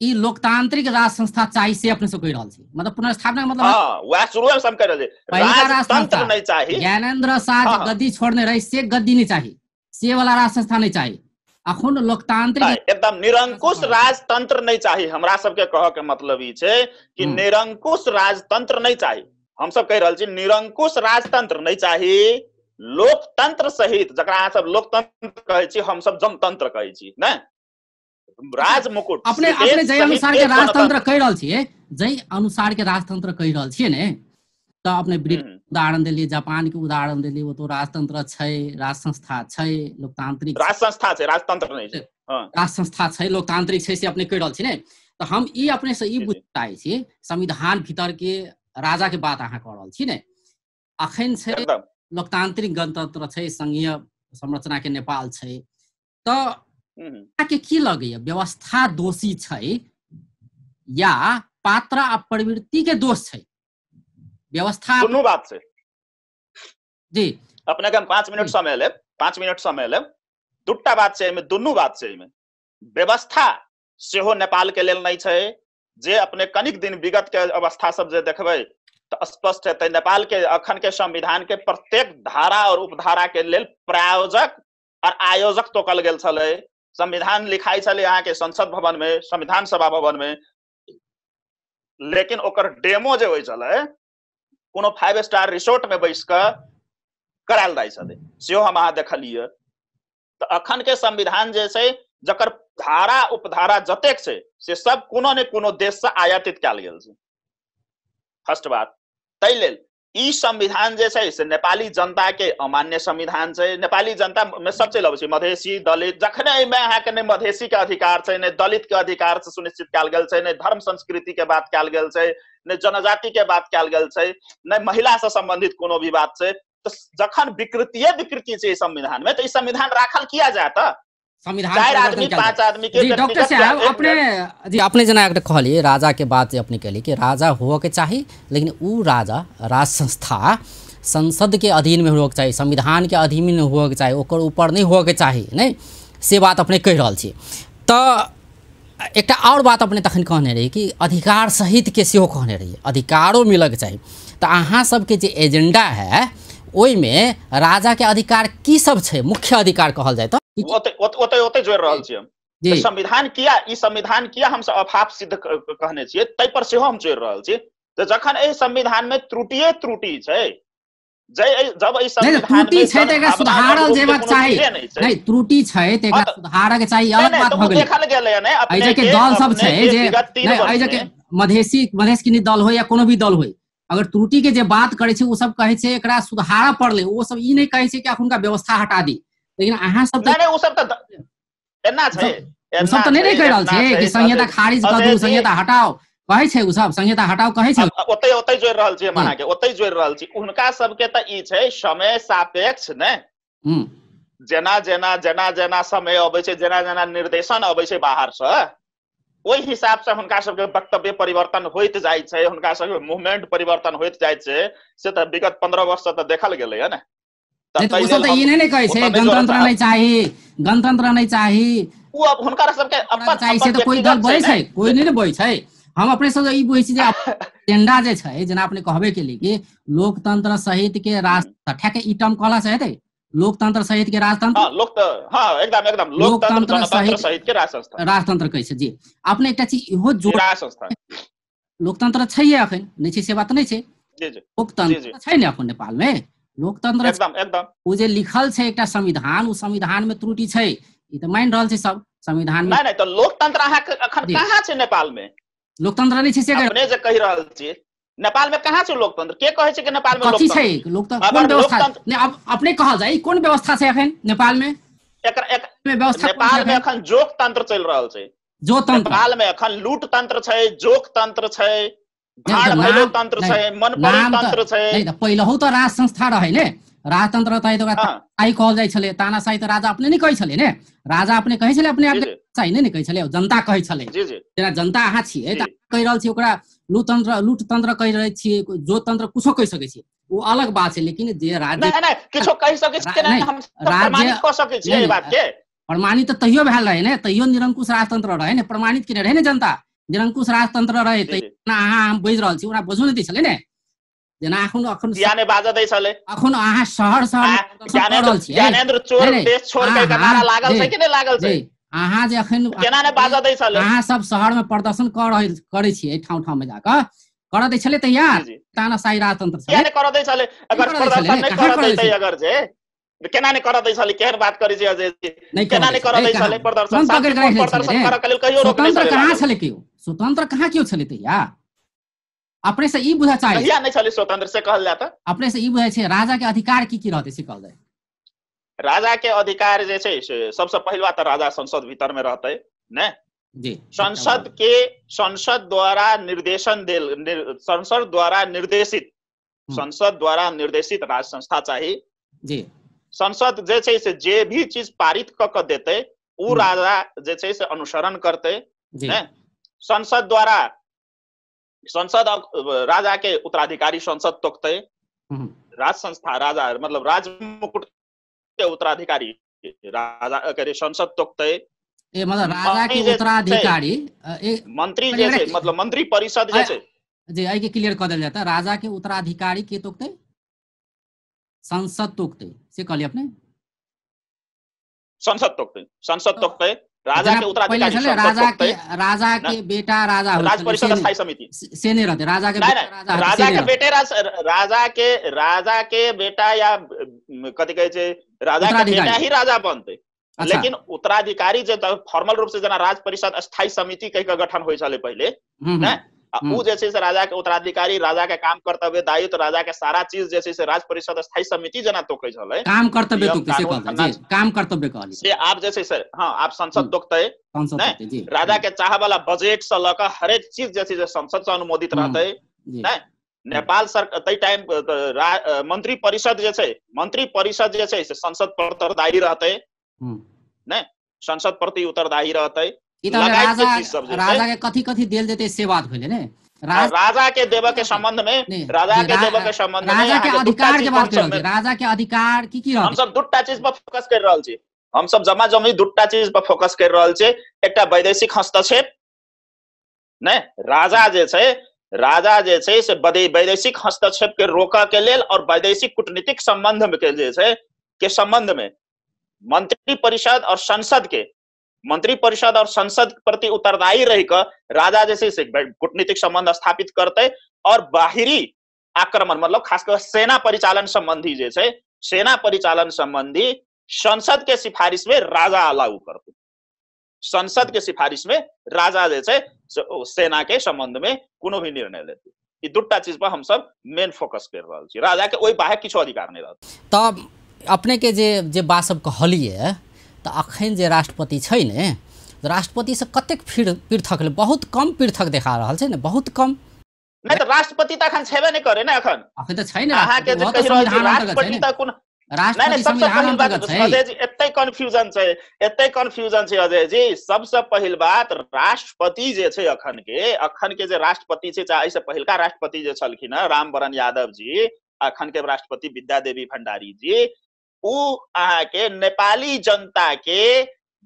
ई लोकतांत्रिक राज संस्था चाहिए से अपने से कहि रहल छी मतलब पुनर्स्थापना मतलब हां वह शुरू में हम कह रहल छी राजतंत्र नहीं चाहिए ज्ञानेंद्र शाह हाँ। गद्दी छोड़ने रहे से गद्दी नहीं चाहिए से वाला राज संस्था नहीं चाहिए अखुन लोकतांत्रिक एकदम निरंकुश राजतंत्र नहीं चाहिए हमरा सबके कह के मतलब ई छे कि हम्म। निरंकुश राजतंत्र नहीं चाहिए हम सब कह रहल छी निरंकुश राजतंत्र नहीं चाहिए लोकतंत्र सहित जरा सब लोकतंत्र कहे छी हम सब कहे छी राज मुकुट अपने अपने जय अनुसार के राजतंत्र कह रहल छिए जय अनुसार के राजतंत्र कह रहल छिए ने त अपने उदाहरण देलिए जापान के उदाहरण देलिए वो तो राजतंत्र छै राज संस्था छै लोकतांत्रिक राज संस्था छै राजतंत्र नै छै राज संस्था छै लोकतांत्रिक छै से अपने कह रहल छी ने त हम ई अपने से ई बुझ छी संविधान भीतर के राजा के बात अहाँ कह रहल छी ने अखन छै लोकतांत्रिक गणतंत्र छै संघीय संरचना के नेपाल छै त हम्म। के की लगे व्यवस्था दोषी छे या पात्र आ प्रवृत्ति के दोष छे व्यवस्था दोनों बात से जी अपने के हम पांच मिनट समय ले पांच मिनट समय ले दुट्टा बात से एहिमे दोनों बात से एहिमे व्यवस्था से हो नेपाल के लेल नहीं छे जे अपने कनिक दिन विगत के अवस्था सब जे देखबे तो स्पष्ट है नेपाल के अखन के संविधान के प्रत्येक धारा और उपधारा के लेल प्रायोजक और आयोजक तो कल गेल छले संविधान लिखाई चले यहाँ के संसद भवन में संविधान सभा भवन में लेकिन ओकर डेमो जो हो चले कोनो फाइव स्टार रिसोर्ट में बैस के करायल जाइ छलै सेहो हम अहा देखलिए तऽ अखन के संविधान जे छै जकर धारा उपधारा जतेक से से सब कोनो ने कोनो देश से आयातित कयल गेल छै फर्स्ट बात ताहि लेल यी संविधान चाहिँ नेपाली जनताकै अमान्य संविधान चाहिँ नेपाली जनता में सबसे लपछि मधेसी दलित जखने में अहाँके नै मधेसीका अधिकार छै दलित के अधिकार से सुनिश्चित कयल गेल ने धर्म धर्म संस्कृतिके बात कयल गेल छै नै जनजातिके बात कयल गेल छै नै महिलासँ सम्बन्धित कोनो बात छै तऽ जखन विकृतिये विकृति छै संविधानमे तऽ ई संविधान राखल किया जाए तऽ डॉक्टर साहब अपने जी अपने जना एक राजा के बात अपने कहली कि राजा हो के चाहिए लेकिन उ राजा राज संस्था संसद के अधीन में हो के चाहिए संविधान के अधीन में हो के चाहिए ओकर ऊपर नहीं हो के चाहिए नहीं से बात अपने कह रहा तो एक और बात अपने तखन कहने रही कि अधिकार सहित के सेहो कहने रही अधिकारों मिले के चाहिए तो अहाँ सबके एजेंडा है वही में राजा के अधिकार की सब है मुख्य अधिकार कहल जाए तो ओते तो- तो- तो- संविधान किया संविधान किया हम सब अभाव सिद्ध कहने छियै पर से हम जोड़ रहा छी जखन ए संविधान में त्रुटि त्रुटि छै तऽ दल हो या कोनो भी दल अगर त्रुटि के जे बात करे छै सब एकरा सब ई कि व्यवस्था हटा दी लेकिन अहाँ सब त ओ सब त एना छै एना सब त नै नै कहि रहल छै कि संहिता खारिज क दू संहिता हटाओ कहै छै ओ सब संहिता हटाओ कहै छै ओतै ओतै जोड़ि रहल छै माना के ओतै जोड़ि रहल छै हुनका सबके त ई छै समय सापेक्ष ने जेना जेना जेना जेना समय अबै छै जेना जेना निर्देशन अबै छै बाहरसँ ओहि हिसाबसँ हुनका सबके वक्तव्य परिवर्तन होइत जाइ छै हुनका सबके मुभमेन्ट परिवर्तन होइत जाइ छै से तऽ विगत पन्द्रह वर्षसँ तऽ देखल गेलै ने हम अपने (laughs) एजेंडा अपने कहबे लोकतंत्र सहित के राष्ट्र हम्म। कहला से लोकतंत्र सहित के राजतंत्र हाँ, हाँ, एकदम एकदम लोकतंत्र सहित, के राजतंत्र कैसे जी अपने एक चीज लोकतंत्र छे अखन नहीं बात नहीं लोकतंत्र छे नेपाल में लोकतंत्र जे लिखल छै एकटा संविधान संविधान में त्रुटि छै ई तऽ मानि रहल सब संविधान में लोकतंत्र अखन नेपाल में लोकतंत्र नहीं छै से अपने जे कहि रहल नेपाल में लोकतंत्र के कहै कि नेपाल में लोकतंत्र कोन व्यवस्था ने अपने कहल जाय कोन व्यवस्था छै अखन नेपाल में एकर एक व्यवस्था नेपाल में अखन जोक तंत्र चल रहल छै जो तंत्र नेपाल में अखन लूट तंत्र जोक तंत्र पहिलो त राज संस्था रहले राजतन्त्र त आई कहल जाइ छले तानाशाही त राजा अपने नै कहै छले ने राजा अपने कहै छले अपने आपले चाहिने नै कहै छले जनता कहै छले जेना जनता अहाँ छियै त कहि रहल छियै ओकरा लुतन्त्र लुटतन्त्र कहि रहल छियै जो तन्त्र कुछो कहि सकै छियै ओ अलग बात छै लेकिन जे राज्य किछो कहि सकै छियै हम प्रमाणित कऽ सकै छियै बात के प्रमाणित त तहियो भेल रहै ने तहियो निरंकुश राजतन्त्र रहै ने प्रमाणित केने रहै ने जनता जेनाङ्कुश राजतन्त्र रहे त आहा रहल छी उना बुझु नै दिसले ने जना अखन अखन ज्ञाने बाजा दै छले अखन आ शहर शहर ज्ञानेन्द्र ज्ञानेन्द्र चोर देश छोड के नारा लागल छै कि नै लागल छै आहा जे अखन ज्ञाने बाजा दै छले आहा सब शहर में प्रदर्शन कर रहल करै छी एहि ठाउँ ठाउँ में जाक कर दै छले त यार ताना साई राजतन्त्र छले ज्ञाने कर दै छले अगर प्रदर्शन नै कर दै अगर जे केना नै कर दै छले केहन बात करै छै अजय जी केना नै कर दै छले प्रदर्शन प्रदर्शन कर के लेल कहियो रोकने छले कहाँ छले केओ स्वतंत्र कहाँ केओ छलै या अपने से ई बुझा चाहिए या नहीं छलै स्वतंत्र से कहल जाता अपने से ई बुझाइ छै राजा के अधिकार की की रहतै से कहल जाए राजा के अधिकार जे छै से सबसँ पहिलवा राजा संसद भीतर में रहतै ने जी संसद के संसद द्वारा निर्देशन देल निर, संसद द्वारा निर्देशित हम्म। संसद द्वारा निर्देशित राज संस्था चाहिए जी संसद जे छै से जे भी चीज पारित कऽ देते देतै हम्म। राजा जे छै से अनुसरण करतै ने संसद द्वारा संसद राजा के उत्तराधिकारी संसद तोकते राज संस्था राजा मतलब राज मुकुट के उत्तराधिकारी राजा के अरे संसद तोकते ए मतलब राजा के उत्तराधिकारी मंत्री जैसे मतलब मंत्री परिषद जैसे जी आई के क्लियर कर दिया जाता राजा के उत्तराधिकारी के तोकते संसद तोकते से कहिए अपने संसद तोकते संसद तोकते राजा के उत्तराधिकारी राजा के राजा के बेटा राजा राज परिषद स्थायी समिति राजा के राजा के बेटे राजा के राजा के बेटा या कथी कहे राजा के बेटा ही राजा बनते अच्छा। लेकिन उत्तराधिकारी जो फॉर्मल रूप से जना राज परिषद स्थायी समिति कह के गठन हो पहले हम्म, हम्म। हम्म। जैसे से राजा के उत्तराधिकारी राजा के काम कर्तव्य दायित्व राजा के सारा चीज जैसे से राज परिषद स्थायी समिति जना तो काम कर्तव्य तो काम कर्तव्य से आप जैसे सर हां आप संसद हम्म। दोखते राजा के चाह वाला बजट से लकर हरेक चीज जैसे से संसद से अनुमोदित हम्म। रहते नेपाल सरकार टाइम मंत्री परिषद जैसे मंत्री परिषद जैसे संसद पर उत्तरदायी रहते संसद प्रति उत्तरदायी रहते राजा राजा के कथी कथी दिल देते से बात हो ने राजा के देव के संबंध में राजा के देव के संबंध में राजा के अधिकार के बात कर राजा के अधिकार की की हम सब दूटा चीज पर फोकस कर रहल छी हम सब जमा जमी दूटा चीज पर फोकस कर रहल छी एकटा वैदेशिक हस्तक्षेप ने राजा जे छै राजा जे छै से वैदेशिक हस्तक्षेप के रोकऽ के लेल और वैदेशिक कूटनीतिक संबंध में के जे छै के संबंध में मंत्री परिषद और संसद के मंत्रिपरिषद और संसद प्रति उत्तरदायी रहकर राजा जैसे कूटनीतिक संबंध स्थापित करते और बाहरी आक्रमण मतलब खासकर सेना परिचालन संबंधी जैसे सेना परिचालन संबंधी संसद के सिफारिश में राजा लागू करते संसद के सिफारिश में राजा जैसे सेना के संबंध में कोनो भी निर्णय लेते ये दूटा चीज पर हम सब मेन फोकस कर रहा राजा के वही बाहर किछु अधिकार नहीं रहते तब अपने के जे जे बात सब कहलिए तऽ अखन जे राष्ट्रपति छै ने राष्ट्रपतिसँ कतेक फिर पृथक बहुत कम पृथक देखा रहल छै ने बहुत कम नहि तऽ राष्ट्रपति तऽ अखन छैबे नहि करे नै अखन अखन तऽ छै ने अहाँके जे कहि रहल राष्ट्रपति तऽ कोन राष्ट्रपति संविधान अन्तर्गत छै अजय जी कन्फ्यूजन छै एतै कन्फ्यूजन छै अजय जी सबसँ पहिल बात राष्ट्रपति जे छै अखन के अखन के जे राष्ट्रपति छै चाहे एहिसँ पहिलका राष्ट्रपति जे छलखिन हँ रामवरण यादव जी अखन के राष्ट्रपति विद्या देवी भंडारी जी उ के नेपाली जनता के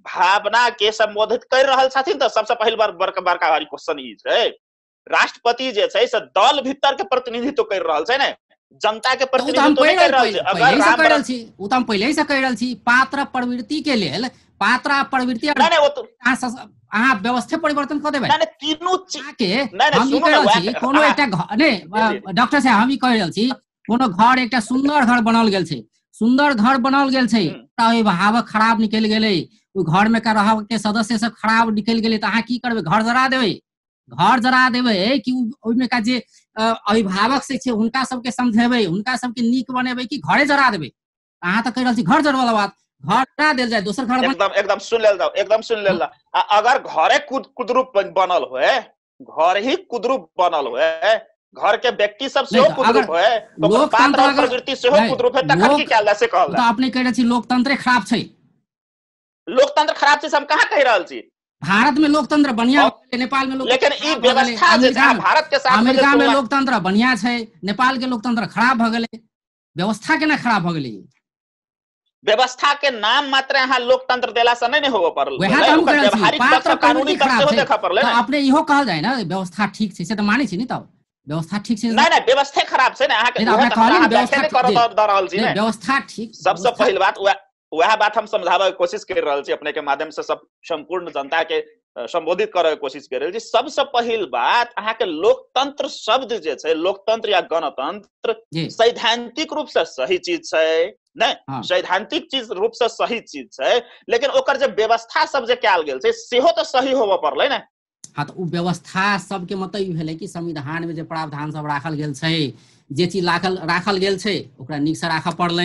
भावना के संबोधित कर रहा छथिन तो सबसे पहल बार बड़का बड़का भारी क्वेश्चन राष्ट्रपति जे छै से दल भीतर के प्रतिनिधित्व कर रहा है ना जनता के प्रतिनिधित्व नहीं कर से कह रहल छी पात्र प्रवृत्ति के लेल पात्र प्रवृत्ति नहीं व्यवस्था परिवर्तन कर देबै नहीं तीनू के हम कह रहल छी कोनो एकटा घर नहीं डॉक्टर साहब हम ई कह रहल छी कोनो घर एकटा सुंदर घर बनल गेल छै सुंदर घर बनल गेल छै हवा हम्म। खराब निकल गेले घर में रह के सदस्य सब खराब निकल गेले तो अहाँ की करबे घर जरा देवे घर जरा देवे कि ओहिमे का जे अभिभावक से छे हुनका सबके समझेबे हुनका सबके नीक बनेबे कि घरे जरा देवे अहाँ तो कह रहल छी घर जरा वाला बात घर जरा देल जाए दोसर घर एकदम एकदम सुन लेल दाओ एकदम सुन लेल अगर घरे कुदरूप बनल हुए घर ही कुदरूप बनल हुए घर के व्यक्ति सब सेहो तो लोकतंत्र अगर से आपने कहले लोकतंत्र खराब छै लोकतंत्र खराब छै हम कहां कह रहा छी भारत में लोकतंत्र बढ़िया नेपाल में लेकिन ई व्यवस्था जे भारत के साथ अमेरिका में लोकतंत्र बढ़िया छै नेपाल के लोकतंत्र खराब भ गेलै व्यवस्था ना खराब भ गेलै व्यवस्था के नाम मात्र यहाँ लोकतंत्र देला से नहीं होबो पड़ल वहां तो हम पात्र कानूनी तक सेहो देखा पड़ले आपने इहो कहल जाय ना व्यवस्था ठीक छै से त मानै छी नि तब व्यवस्था ठीक छैन नाइँ नाइँ व्यवस्था खराब छैन ने व्यवस्था ठीक सबसे पहिल बात वएह बात हम समझाबैके कोशिश करि रहल छी अपनेके माध्यमसँ सब सम्पूर्ण जनताके सम्बोधित करैके कोशिश करि रहल छी सबसँ पहिल बात अहाँके लोकतन्त्र शब्द जे छै लोकतन्त्र या गणतन्त्र सैद्धांतिक रूपसँ सही चीज छै नहि सैद्धांतिक चीज रूपसँ सही चीज छै लेकिन ओकर जे व्यवस्था सब जे कयल गेल छै सेहो तऽ सही होबऽ पड़लै ने हाँ तो व्यवस्था सबके मतलब ई कि संविधान में जो प्रावधान सब राखल गेल है जे चीज राखल राखल गेल है निक से राख पड़ल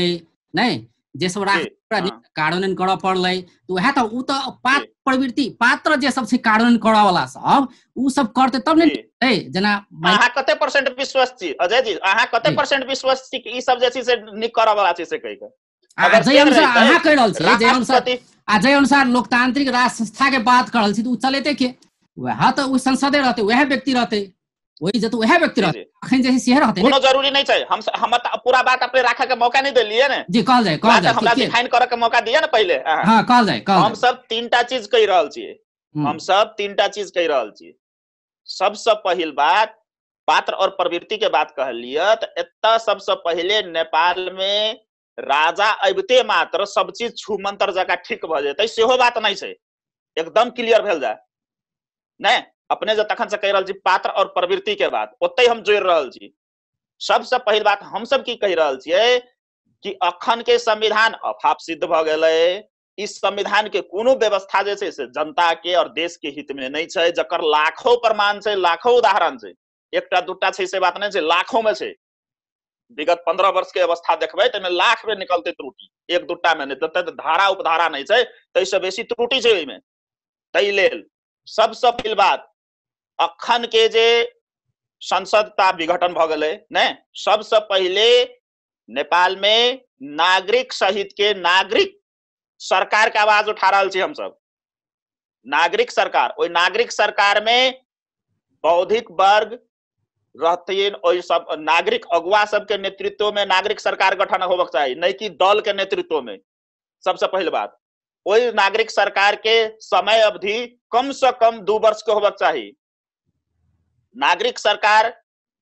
नहीं जे सब राखल हाँ। कार्यान्वयन करऽ पड़लै तो वएह पात्र प्रवृत्ति पात्र जे सब छै कार्यान्वयन वाला सब उ सब करते तब ने छै कते परसेंट विश्वास छी अजय जी अहाँ कते परसेंट विश्वास छी कि ई सब जे से वाला से कहि जै अनुसार कहि रहल छी अनुसार आ अनुसार लोकतांत्रिक राज संस्था के बात कर रहल छी के वहाँ तो वो संसदे रहते वह व्यक्ति रहते वही जो तो वह व्यक्ति रहते अखन जैसे सीहे रहते कोनो जरूरी नहीं छै हम हम पूरा बात अपने राखे के मौका नहीं देलिए ने जी कहल जाए कहल जाए हमरा डिफाइन करे के मौका दिया ने पहले हां हाँ, कहल जाए कहल हम्म। हम सब तीनटा चीज कह रहल छी हम सब तीनटा चीज कह रहल छी सबसे पहिल बात पात्र और प्रवृत्ति के बात कहलिए तो एत सबसे पहले नेपाल में राजा अबते मात्र सब चीज मंत्र जगह ठीक भ जेतै सेहो बात नहीं छै एकदम क्लियर भेल जाए नहीं अपने जो तखन से कह रहा पात्र और प्रवृत्ति के बात ओत हम जोड़ रहा जी सबसे पहली बात हम सब की कह रहा छे कि अखन के संविधान अफाप सिद्ध भ गए इस संविधान के कोनो व्यवस्था जैसे से जनता के और देश के हित में नहीं है जकर लाखों प्रमाण से लाखों उदाहरण से एक दूटा से बात नहीं है लाखों में से विगत पंद्रह वर्ष के अवस्था देखे तो लाख में निकलते त्रुटि एक दूटा में नहीं तो धारा उपधारा नहीं है तै से बेसी त्रुटि है में तै सबसे पहिल बात अखन के जे संसद का विघटन भ गए ने सबसे पहले नेपाल में नागरिक सहित के नागरिक सरकार के आवाज उठा रहा हम सब नागरिक सरकार वो नागरिक सरकार में बौद्धिक वर्ग रहते और सब नागरिक अगुआ सबके नेतृत्व में नागरिक सरकार गठन होबक चाहिए नहीं कि दल के नेतृत्व में सबसे पहल बात वही नागरिक सरकार के समय अवधि कम से कम दो वर्ष के होबक चाहिए नागरिक सरकार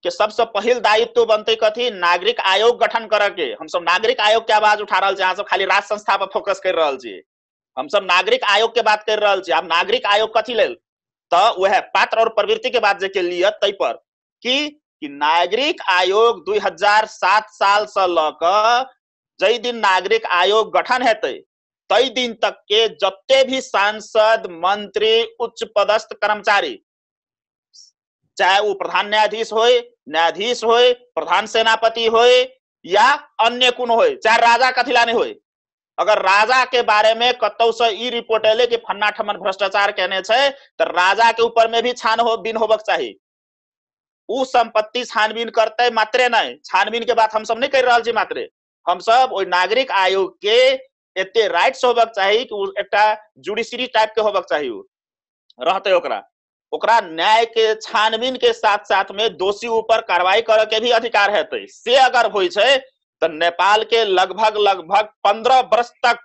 के सबसे पहल दायित्व बनते कथी नागरिक आयोग गठन कर के हम सब नागरिक आयोग के आवाज उठा रहा अहाँ सब खाली राज संस्था पर फोकस कर रहा जी हम सब नागरिक आयोग के बात कर रहा जी आप नागरिक आयोग कथी ले तो वह पात्र और प्रवृत्ति के बात जैसे लिए तय पर कि कि नागरिक आयोग 2007 साल से सा लक जै दिन नागरिक आयोग गठन हेतु कई दिन तक के जत्ते भी सांसद मंत्री उच्च पदस्थ कर्मचारी चाहे वो प्रधान न्यायाधीश हो न्यायाधीश हो प्रधान सेनापति हो या अन्य कुन हो चाहे राजा कथिलाने हो अगर राजा के बारे में कतौ से ई रिपोर्ट एले कि फन्ना ठमन भ्रष्टाचार कहने छे तो राजा के ऊपर में भी छान हो बिन होबक चाहिए उ संपत्ति छानबीन करते मात्रे नहीं छानबीन के बात हम सब नहीं कर रहा मात्रे हम सब ओ नागरिक आयोग के एते राइट्स होबक चाहिए कि एकटा जुडिशरी टाइप के होबक चाहिए रहते ओकरा ओकरा न्याय के छानबीन के साथ साथ में दोषी ऊपर कार्रवाई करे के भी अधिकार है से अगर हो तो नेपाल के लगभग लगभग पंद्रह वर्ष तक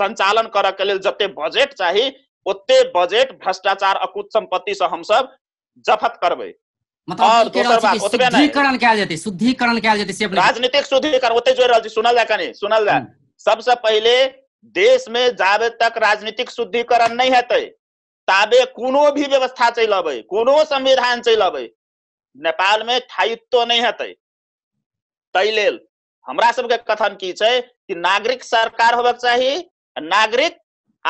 संचालन करे के लिए जते बजट चाही ओते बजट भ्रष्टाचार अकुत संपत्ति मतलब से हम सब जफत करबे मतलब शुद्धिकरण राजनीतिक शुद्धिकरण ओते सुनल जा कनी सुनल जाए हम्म। सबसे पहले देश में जाब तक राजनीतिक शुद्धिकरण नहीं हेत ताबे कोनो भी व्यवस्था चल अब कोनो संविधान चल अब नेपाल में स्थायित्व नहीं हेतै तै हमारा सबके कथन की छे कि नागरिक सरकार होबक चाहिए नागरिक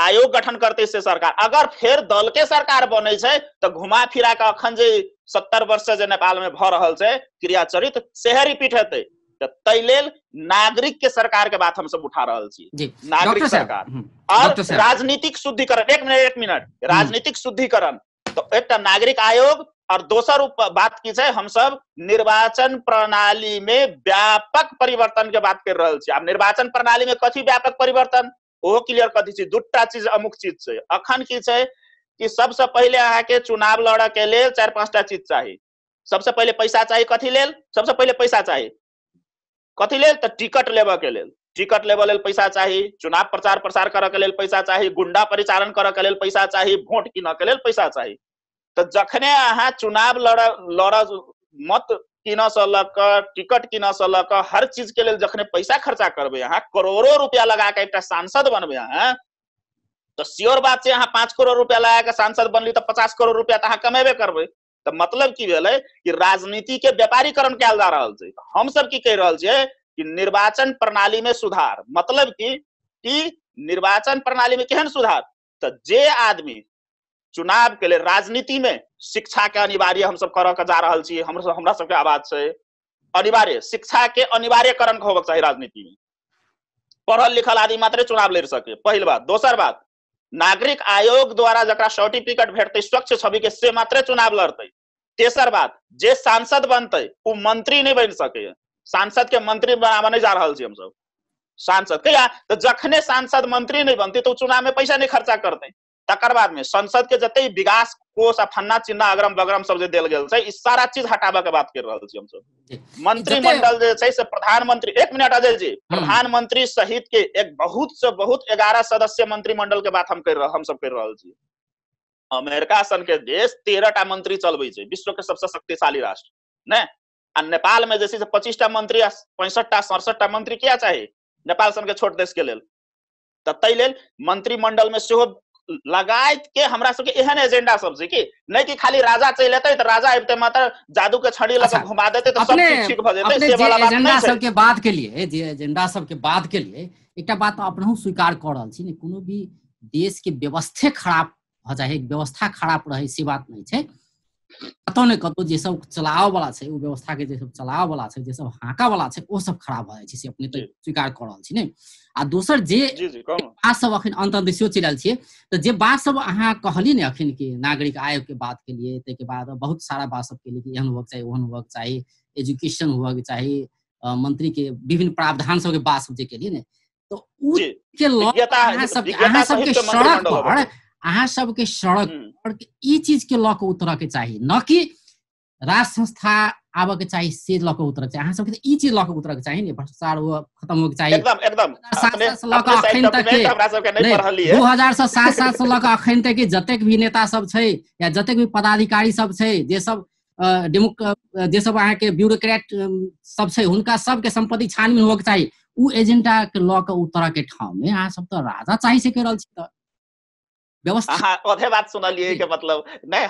आयोग गठन करते से सरकार अगर फिर दल के सरकार बने तो घुमा फिरा के अखन जे सत्तर वर्ष से नेपाल में भ रहा है क्रियाचरित से रिपीट हेतु तेल नागरिक के सरकार के बात हम सब उठा रहा जी नागरिक सरकार और हम्म, राजनीतिक शुद्धिकरण एक मिनट एक मिनट हम्म। राजनीतिक शुद्धिकरण तो एक नागरिक आयोग और दोसर बात की है हम सब निर्वाचन प्रणाली में व्यापक परिवर्तन के बात कर रहा आप निर्वाचन प्रणाली में कथी व्यापक परिवर्तन ओहो क्लियर कर दी दूटा चीज अमुक चीज से अखन की है कि सबसे पहले अहा के चुनाव लड़ के लिए चार पांच टा चीज चाहिए सबसे पहले पैसा चाहिए कथी ले सबसे पहले पैसा चाहिए कथी ले टिकट लेब के लिए टिकट लेब लेल पैसा चाहिए चुनाव प्रचार प्रसार कर के लिए पैसा चाहिए गुंडा परिचालन कर के लिए पैसा चाहिए वोट कीनऽ के लिए पैसा चाहिए तो जखने अहा चुनाव लड़ लड़ मत कीनऽ से लऽ टिकट कीनऽ से लऽ हर चीज के लिए जखने पैसा खर्चा करबे अहा करोड़ों रुपया लगा के एक सांसद बनबे अहा तो श्योर बात से अहा पाँच करोड़ रुपया लगा के सांसद बनली तो पचास करोड़ रुपया तो अहा कमेबे करबे तो मतलब की भेल कि राजनीति के व्यापारीकरण कल जा रहा है हम सब की कह रहा है कि निर्वाचन प्रणाली में सुधार मतलब की कि निर्वाचन प्रणाली में केहन सुधार तो जे आदमी चुनाव के लिए राजनीति में शिक्षा के अनिवार्य हम सब कर जा रहा है हम हमरा सबके आवाज से अनिवार्य शिक्षा के अनिवार्यकरण होबक चाहिए राजनीति में पढ़ल लिखल आदमी मात्र चुनाव लड़ सके पहल बात दोसर बात नागरिक आयोग द्वारा जरा सर्टिफिकेट भेटते स्वच्छ छवि के से मात्रे चुनाव लड़ते तेसर बात जे सांसद बनते ओ मंत्री नहीं बन सके सांसद के मंत्री बनाबा नहीं जा रहल हम सब सांसद कहिया तो जखने सांसद मंत्री नहीं बनते तो चुनाव में पैसा नहीं खर्चा करते तकर बाद में संसद के जत विकास कोष आ फन्ना चिन्ना अगरम बगरम सब जे गए सारा चीज हटाबे के बात कर रहा हम सब मंत्रिमंडल से प्रधानमंत्री एक मिनट अजय जी हम्म। प्रधानमंत्री सहित के एक बहुत से बहुत ग्यारह सदस्य मंत्रिमंडल के बात हम कर हम सब कर रहा छी अमेरिका सन के देश तेरह टा मंत्री चलबे विश्व के सबसे शक्तिशाली राष्ट्र ने आ नेपाल में जैसे से पच्चीस टा मंत्री पैंसठ टा सड़सठ टा मंत्री क्या चाहिए नेपाल सन के छोट देश के लिए तै लेल मंत्रिमंडल में सेहो लगा के हमरा सबके एहन एजेंडा सब से कि नहीं कि खाली राजा चल एतै राजा अबिते मात्र जादू के छड़ी लऽ अच्छा, घुमा देतै तऽ सब ठीक से वाला बात नहि सबके बात के लिए जे एजेंडा सबके बात के लिए एकटा बात अपनहु स्वीकार कर रहल छी ने कोनो भी देश के व्यवस्थे खराब भ जाए व्यवस्था खराब रहे से बात नहीं छै तने कतो जे सब चलाव वाला छै उ व्यवस्था के जे सब वाला छै जे हाका वाला छै ओ सब खराब भ जाय अपने त स्वीकार क रहल छी नै आ दोसर जे बात सब अखन अंतर्देशीय चल रहल छियै तऽ जे बात सब अहाँ कहली ने अखन के नागरिक आयोग के बात के लिए के बाद बहुत सारा बात सब के लिए एहन हुअक चाही ओहन हुअक चाही एजुकेशन हुअक चाही मंत्री के विभिन्न प्रावधान सबके बात सब जे केलियै ने तऽ उ के लऽ अहाँ सबके सड़क पर अहाँ सबके सड़क सड़क चिजके चीज के लऽ कऽ न कि राज संस्था आबऽके चाहिँ से ल कऽ उतरऽके चाही अहाँ सबके तऽ ई चीज लऽ कऽ चाहिँ नि भ्रष्टाचार हो खतम हो चाहिँ एकदम एकदम लऽ अखन तक के हजार सँ सात सात सँ ल अखन तक कि जतेक भी नेता सब छै या जतेक भी पदाधिकारी सब छै जे सब डेमो जे सब अहाँके ब्यूरोक्रेट सब छै हुनका सबके सम्पत्ति छानबिन होबाक चाहिँ उ एजेंडा के लऽ कऽ उतरऽके ठाउँमे अहाँ सब त राजा चाहिँ से कहि रहल छी तऽ व्यवस्था ओतय बात सुनलिए के मतलब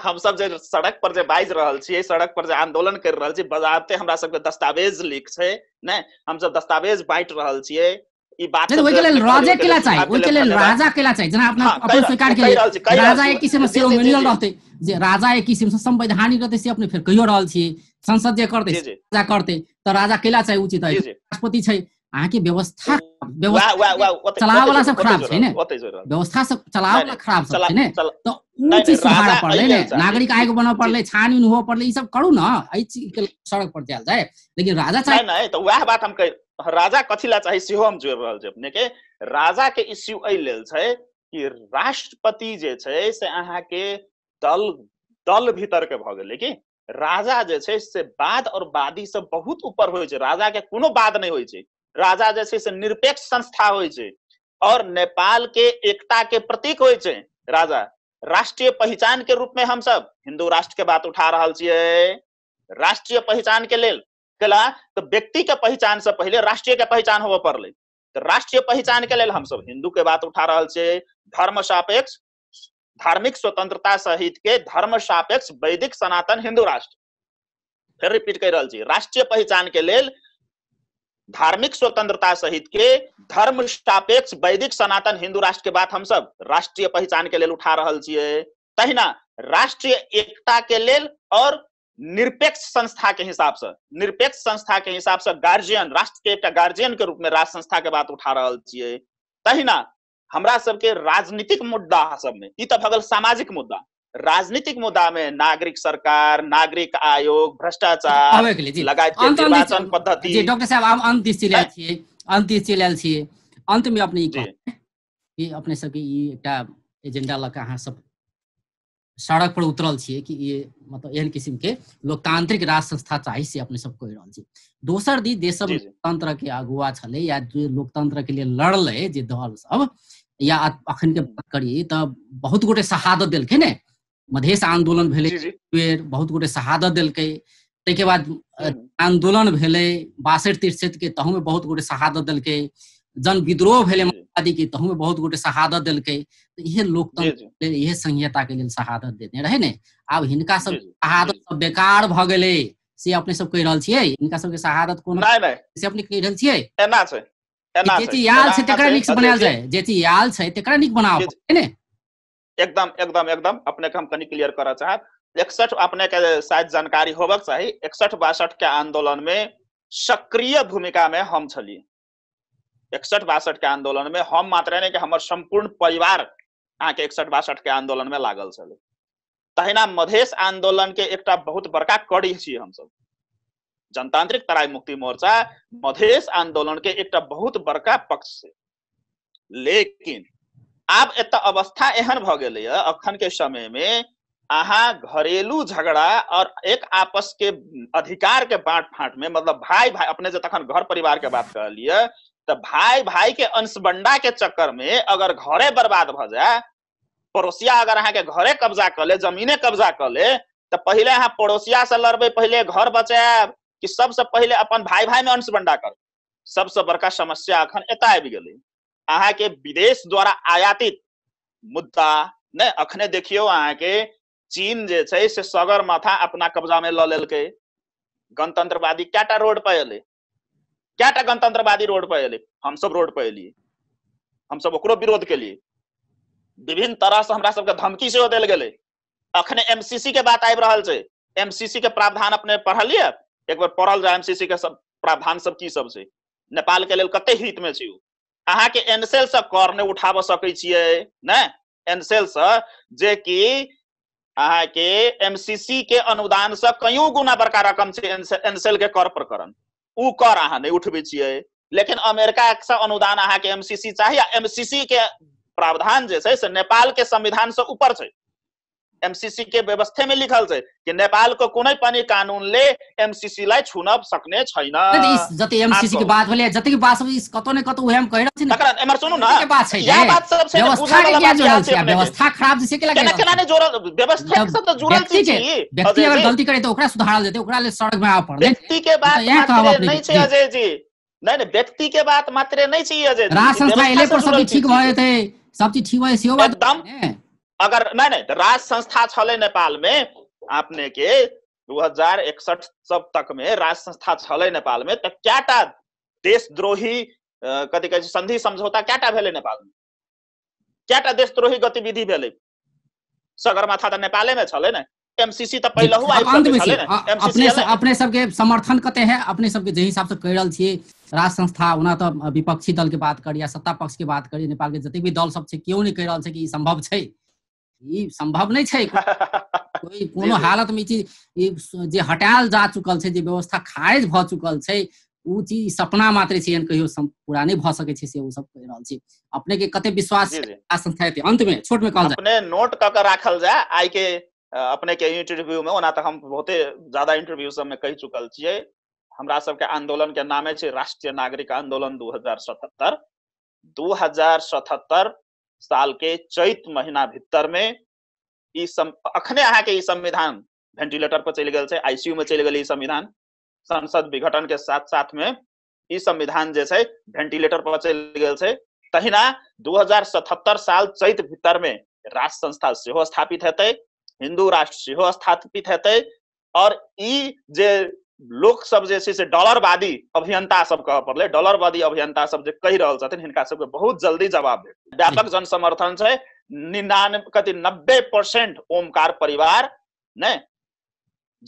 हम सब जे सड़क पर जे बाइज रहल छियै सड़क पर जे आंदोलन कर रहल छियै बजाते हमरा सबके दस्तावेज लिख छै हम सब दस्तावेज बाइट रहल छियै ई बात नहि ओहिके लेल राजे केला चाही ओहिके लेल राजा केला चाहि जना अपना अपन स्वीकार के राजा एक किसिमसँ से मिलल रहतै जे राजा एक से संवैधानिक रहतै से अपने फेर कहियो रहल छियै संसद जे करते राजा करते त राजा केला चाहि उचित है राष्ट्रपति छै आके व्यवस्था हाँ। चलावला सब खराब छैन व्यवस्था सब चलावला खराब सब छैन त उ चिज सुधार पर्दै नै नागरिक आयोग बनाउ पर्दै छानबिन हो पर्दै सब करू न एहि चीज सड़क पर जाल जाए लेकिन राजा चाहे नै त वएह बात हम कह राजा कथि ला चाहे सेहो हम जोड रहल छी अपने के राजा के इश्यू एहि लेल छै कि राष्ट्रपति जे छै से अहाँ के दल दल भीतर के भ गेलै कि राजा जे छै से बाद और बादी से बहुत ऊपर होइ छै राजा के कोनो बाद नहीं होइ छै राजा जैसे से निरपेक्ष संस्था हो और नेपाल के एकता के प्रतीक हो राजा राष्ट्रीय पहचान के रूप में हम सब हिंदू राष्ट्र के बात उठा रहा राष्ट्रीय पहचान के लेल कला तो व्यक्ति के पहचान से पहले राष्ट्रीय के पहचान होबे पड़े तो राष्ट्रीय पहचान के लिए हम सब हिंदू के बात उठा रहा है धर्म सापेक्ष धार्मिक स्वतंत्रता सहित के धर्म सापेक्ष वैदिक सनातन हिंदू राष्ट्र फिर रिपीट कर राष्ट्रीय पहचान के लिए धार्मिक स्वतंत्रता सहित के धर्म सापेक्ष वैदिक सनातन हिंदू राष्ट्र के बात हम सब राष्ट्रीय पहचान के लिए उठा रहा छे तहिना राष्ट्रीय एकता के लिए और निरपेक्ष संस्था के हिसाब से निरपेक्ष संस्था के हिसाब से गार्जियन राष्ट्र के एक गार्जियन के रूप में राष्ट्र संस्था के बात उठा रहा छे तहिना हमरा सबके राजनीतिक मुद्दा सब में ई तो भगल सामाजिक मुद्दा राजनीतिक मुद्दा में नागरिक सरकार नागरिक आयोग भ्रष्टाचार लगायत निर्वाचन पद्धति डॉक्टर साहब हम अंत दिस छिए हाँ। अंत दिस छिए अंत में अपने कि अपने ई एकटा एजेंडा लऽ हाँ, सब सड़क पर उतरल छिए कि ये मतलब एहन किस्म के लोकतांत्रिक राज संस्था चाहिए से अपने सब कहि रहल छी दोसर दी देश सब लोकतंत्र के अगुआ छले या जो लोकतंत्र के लिए लड़ले जे दल सब या अखन के हम्म। बात करिए तो बहुत गोटे शहादत दिल्कि ना मधेश आंदोलन बहुत गोटे शहादत दिल्क तक बाद हम्म, हम्म। आंदोलन बासठ तिरसठ के तहू में बहुत गोटे शहादत दिल्क जन विद्रोह माओवादी के तहू में बहुत गोटे शहादत दिलक ये लोकतंत्र ये संहिता के लिए शहादत देने रहे ने अब हिंदा सब शहादत सब बेकार भ गए से अपने सब कह रहा छिए हिनका शहादत को से अपने कह रहल छिए एना छै एना छै छे याल छै तकरा नीक बनायल याल तकरा बनाओ ने एकदम एकदम एकदम अपने के हम कनी क्लियर कर चाहे इकसठ अपने के शायद जानकारी होबक चाहिए इकसठ बासठ के आंदोलन में सक्रिय भूमिका में हम छी इकसठ बासठ के आंदोलन में हम मात्र नहीं कि हमारे संपूर्ण परिवार अहाँ के इकसठ बासठ के आंदोलन में लागल छे तहिना मधेश आंदोलन के एक बहुत बड़का कड़ी छी हम सब जनतांत्रिक तराई मुक्ति मोर्चा मधेश आंदोलन के एक बहुत बड़का पक्ष से लेकिन आब एत अवस्था एहन भ गई अखन के समय में अहा घरेलू झगड़ा और एक आपस के अधिकार के बांट फाँट में मतलब भाई भाई अपने जो तखन घर परिवार के बात कर लिए तो भाई भाई के अंशबंडा के चक्कर में अगर घरे बर्बाद भ जाए पड़ोसिया अगर अहा के घरे कब्जा कर ले जमीने कब्जा कर ले तो पहले अहा पड़ोसिया से लड़बे पहले घर बचाए कि सबसे पहले अपन भाई भाई में अंशबंडा कर सबसे बड़का समस्या अखन एत आबि गई अहा के विदेश द्वारा आयातित मुद्दा ने अखने देखियो अहा के चीन जे से सगर माथा अपना कब्जा में ल के गणतंत्रवादी कैटा रोड पे अलै कैटा गणतंत्रवादी रोड पे अलै हम सब रोड पे एलिए हम सब ओकरो विरोध के लिए विभिन्न तरह से हमरा सबके धमकी से देल गेले अखने एमसीसी के बात आइब रहल छे एमसीसी के प्रावधान अपने लिए एक बार पढ़ल जाए एमसीसी के सब प्रावधान सब की सब से नेपाल के लिए कते हित में छियो अहा के एनसेल से कर नहीं उठाब सकै छिए न एनसेल से जे कि अहा के एमसीसी के अनुदान से कयो गुना बड़का रकम से एनसेल के कर प्रकरण उ कर अहा नहीं उठबे छिए लेकिन अमेरिका से अनुदान अहा के एमसीसी चाहिए एमसीसी के प्रावधान जे छै से नेपाल के संविधान से ऊपर छै एमसीसी के व्यवस्थे में लिखल छ कि नेपाल को कुनै पनि कानुनले एमसीसी लाई छुन सक्ने छैन जति एमसीसी के बात होले जति के बात सब इस कतो ने कतो उहे हम कहि रहछिन तकर एमर सुनु न के बात छै या बात सब से बुझा वाला बात छै व्यवस्था खराब जैसे के लगे केना ने जोरल व्यवस्था के सब त जुड़ल छी व्यक्ति अगर गलती करे त ओकरा सुधारल जेते ओकरा ले सड़क में आ पड़ले व्यक्ति के बात नै छै अजय जी नहीं नहीं व्यक्ति के बात मात्र नहीं चाहिए अजय राज संस्था एले पर सब ठीक भए थे सब चीज ठीक भए सेहो बात एकदम अगर नहीं नहीं तो राज संस्था छे नेपाल में आपने के 2061 सब तक में राज संस्था छे नेपाल में क्या क्याटा देशद्रोही कथी कहै संधि समझौता क्या भेलै नेपाल में क्याटा देशद्रोही गतिविधि भेलै सगरमाथा तो नेपाले में छे ने एमसीसी तो अपने समर्थन कते है अपने सबके हिसाब से कह विपक्षी दल के बात सत्ता पक्ष के बात नेपाल के भी दल सब संभव संभव नहीं है कोई कोनो हालत में चीज जे हटायल जा चुकल छै जे व्यवस्था खारिज भ चुकल छै उ चीज सपना मात्र छै एहन कहियो पूरा नहीं भ सके छै से ओ सब कह रहल छी अपने के कते विश्वास आ संस्था है अंत में छोट में कहल जाए अपने नोट क के राखल जाए आई के अपने के इंटरव्यू में ओना तऽ हम बहुते ज्यादा इंटरव्यू सब में कह चुकल छियै हमरा सब के आंदोलन के नामे छे राष्ट्रीय नागरिक आंदोलन 2077 2077 साल के चैत महीना भीतर में सम अखने अहाँ के संविधान वेंटिलेटर पर चल गेल आईसीयू में चल गए संविधान संसद विघटन के साथ साथ में इस संविधान जैसे वेंटिलेटर पर चल गेल छै तहिना 2077 साल चैत भीतर में राष्ट्र संस्था स्थापित हेतु हिंदू राष्ट्र स्थापित हेतु और जे लोग सब जैसे से डॉलरवादी अभियंता सब कह पड़लै डॉलरवादी अभियंता सब जे रहा रहल छथिन हिनका सबके बहुत जल्दी जवाब दे व्यापक जन समर्थन छै निन्यानवे कति नब्बे परसेंट ओमकार परिवार ने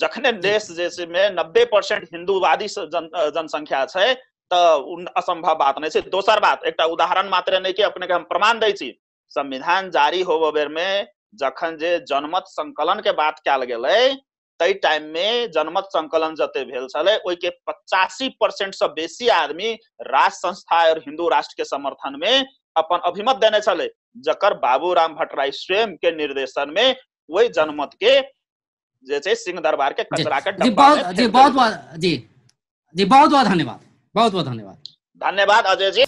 जखने देश जैसे में नब्बे परसेंट हिंदूवादी जन जनसंख्या छै तऽ असंभव बात नहीं छै दोसर बात एक उदाहरण मात्र नहीं कि अपने के हम प्रमाण दे छी संविधान जारी होवे बेर में जखन जे जनमत संकलन के बात कयल गेलै तय टाइम में जनमत संकलन जते भेल छलै ओहिके पचासी परसेंट से बेसी आदमी राष्ट्र संस्था और हिंदू राष्ट्र के समर्थन में अपन अभिमत देने छले जकर राम भट्टराय स्वयं के निर्देशन में वही जनमत के जैसे सिंह दरबार के कचरा के जी बहुत जी बहुत जी जी बहुत बहुत धन्यवाद बहुत बहुत धन्यवाद धन्यवाद अजय जी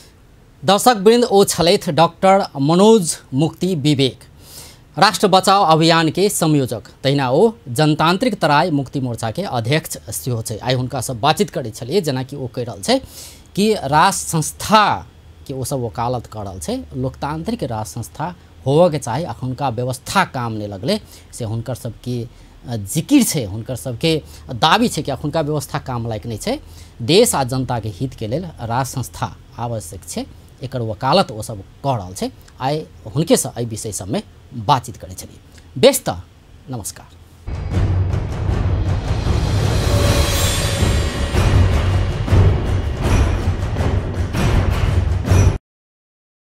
दर्शक वृंद ओ छलथि डॉक्टर मनोज मुक्ति विवेक राष्ट्र बचाओ अभियान के संयोजक तहिना ओ जनतांत्रिक तराई मुक्ति मोर्चा के अध्यक्ष सेहो छै आइ हुनका बातचीत करै जना कि ओ कह रहल कि राष्ट्र संस्था के ओ सब वकालत कऽ रहल छै लोकतांत्रिक राष्ट्र संस्था होबयके के चाहे अखुनका व्यवस्था काम नहीं लगले से हुनकर सबके जिकिर छे हुनकर सबके दावी छे कि अखुनका व्यवस्था काम लायक नहीं छे देश आ जनता हित के लिए राज संस्था आवश्यक छे एकर वकालत ओसभ कऽ रहल आई हुनके से एहि विषय में बातचीत करने चलिए व्यस्त नमस्कार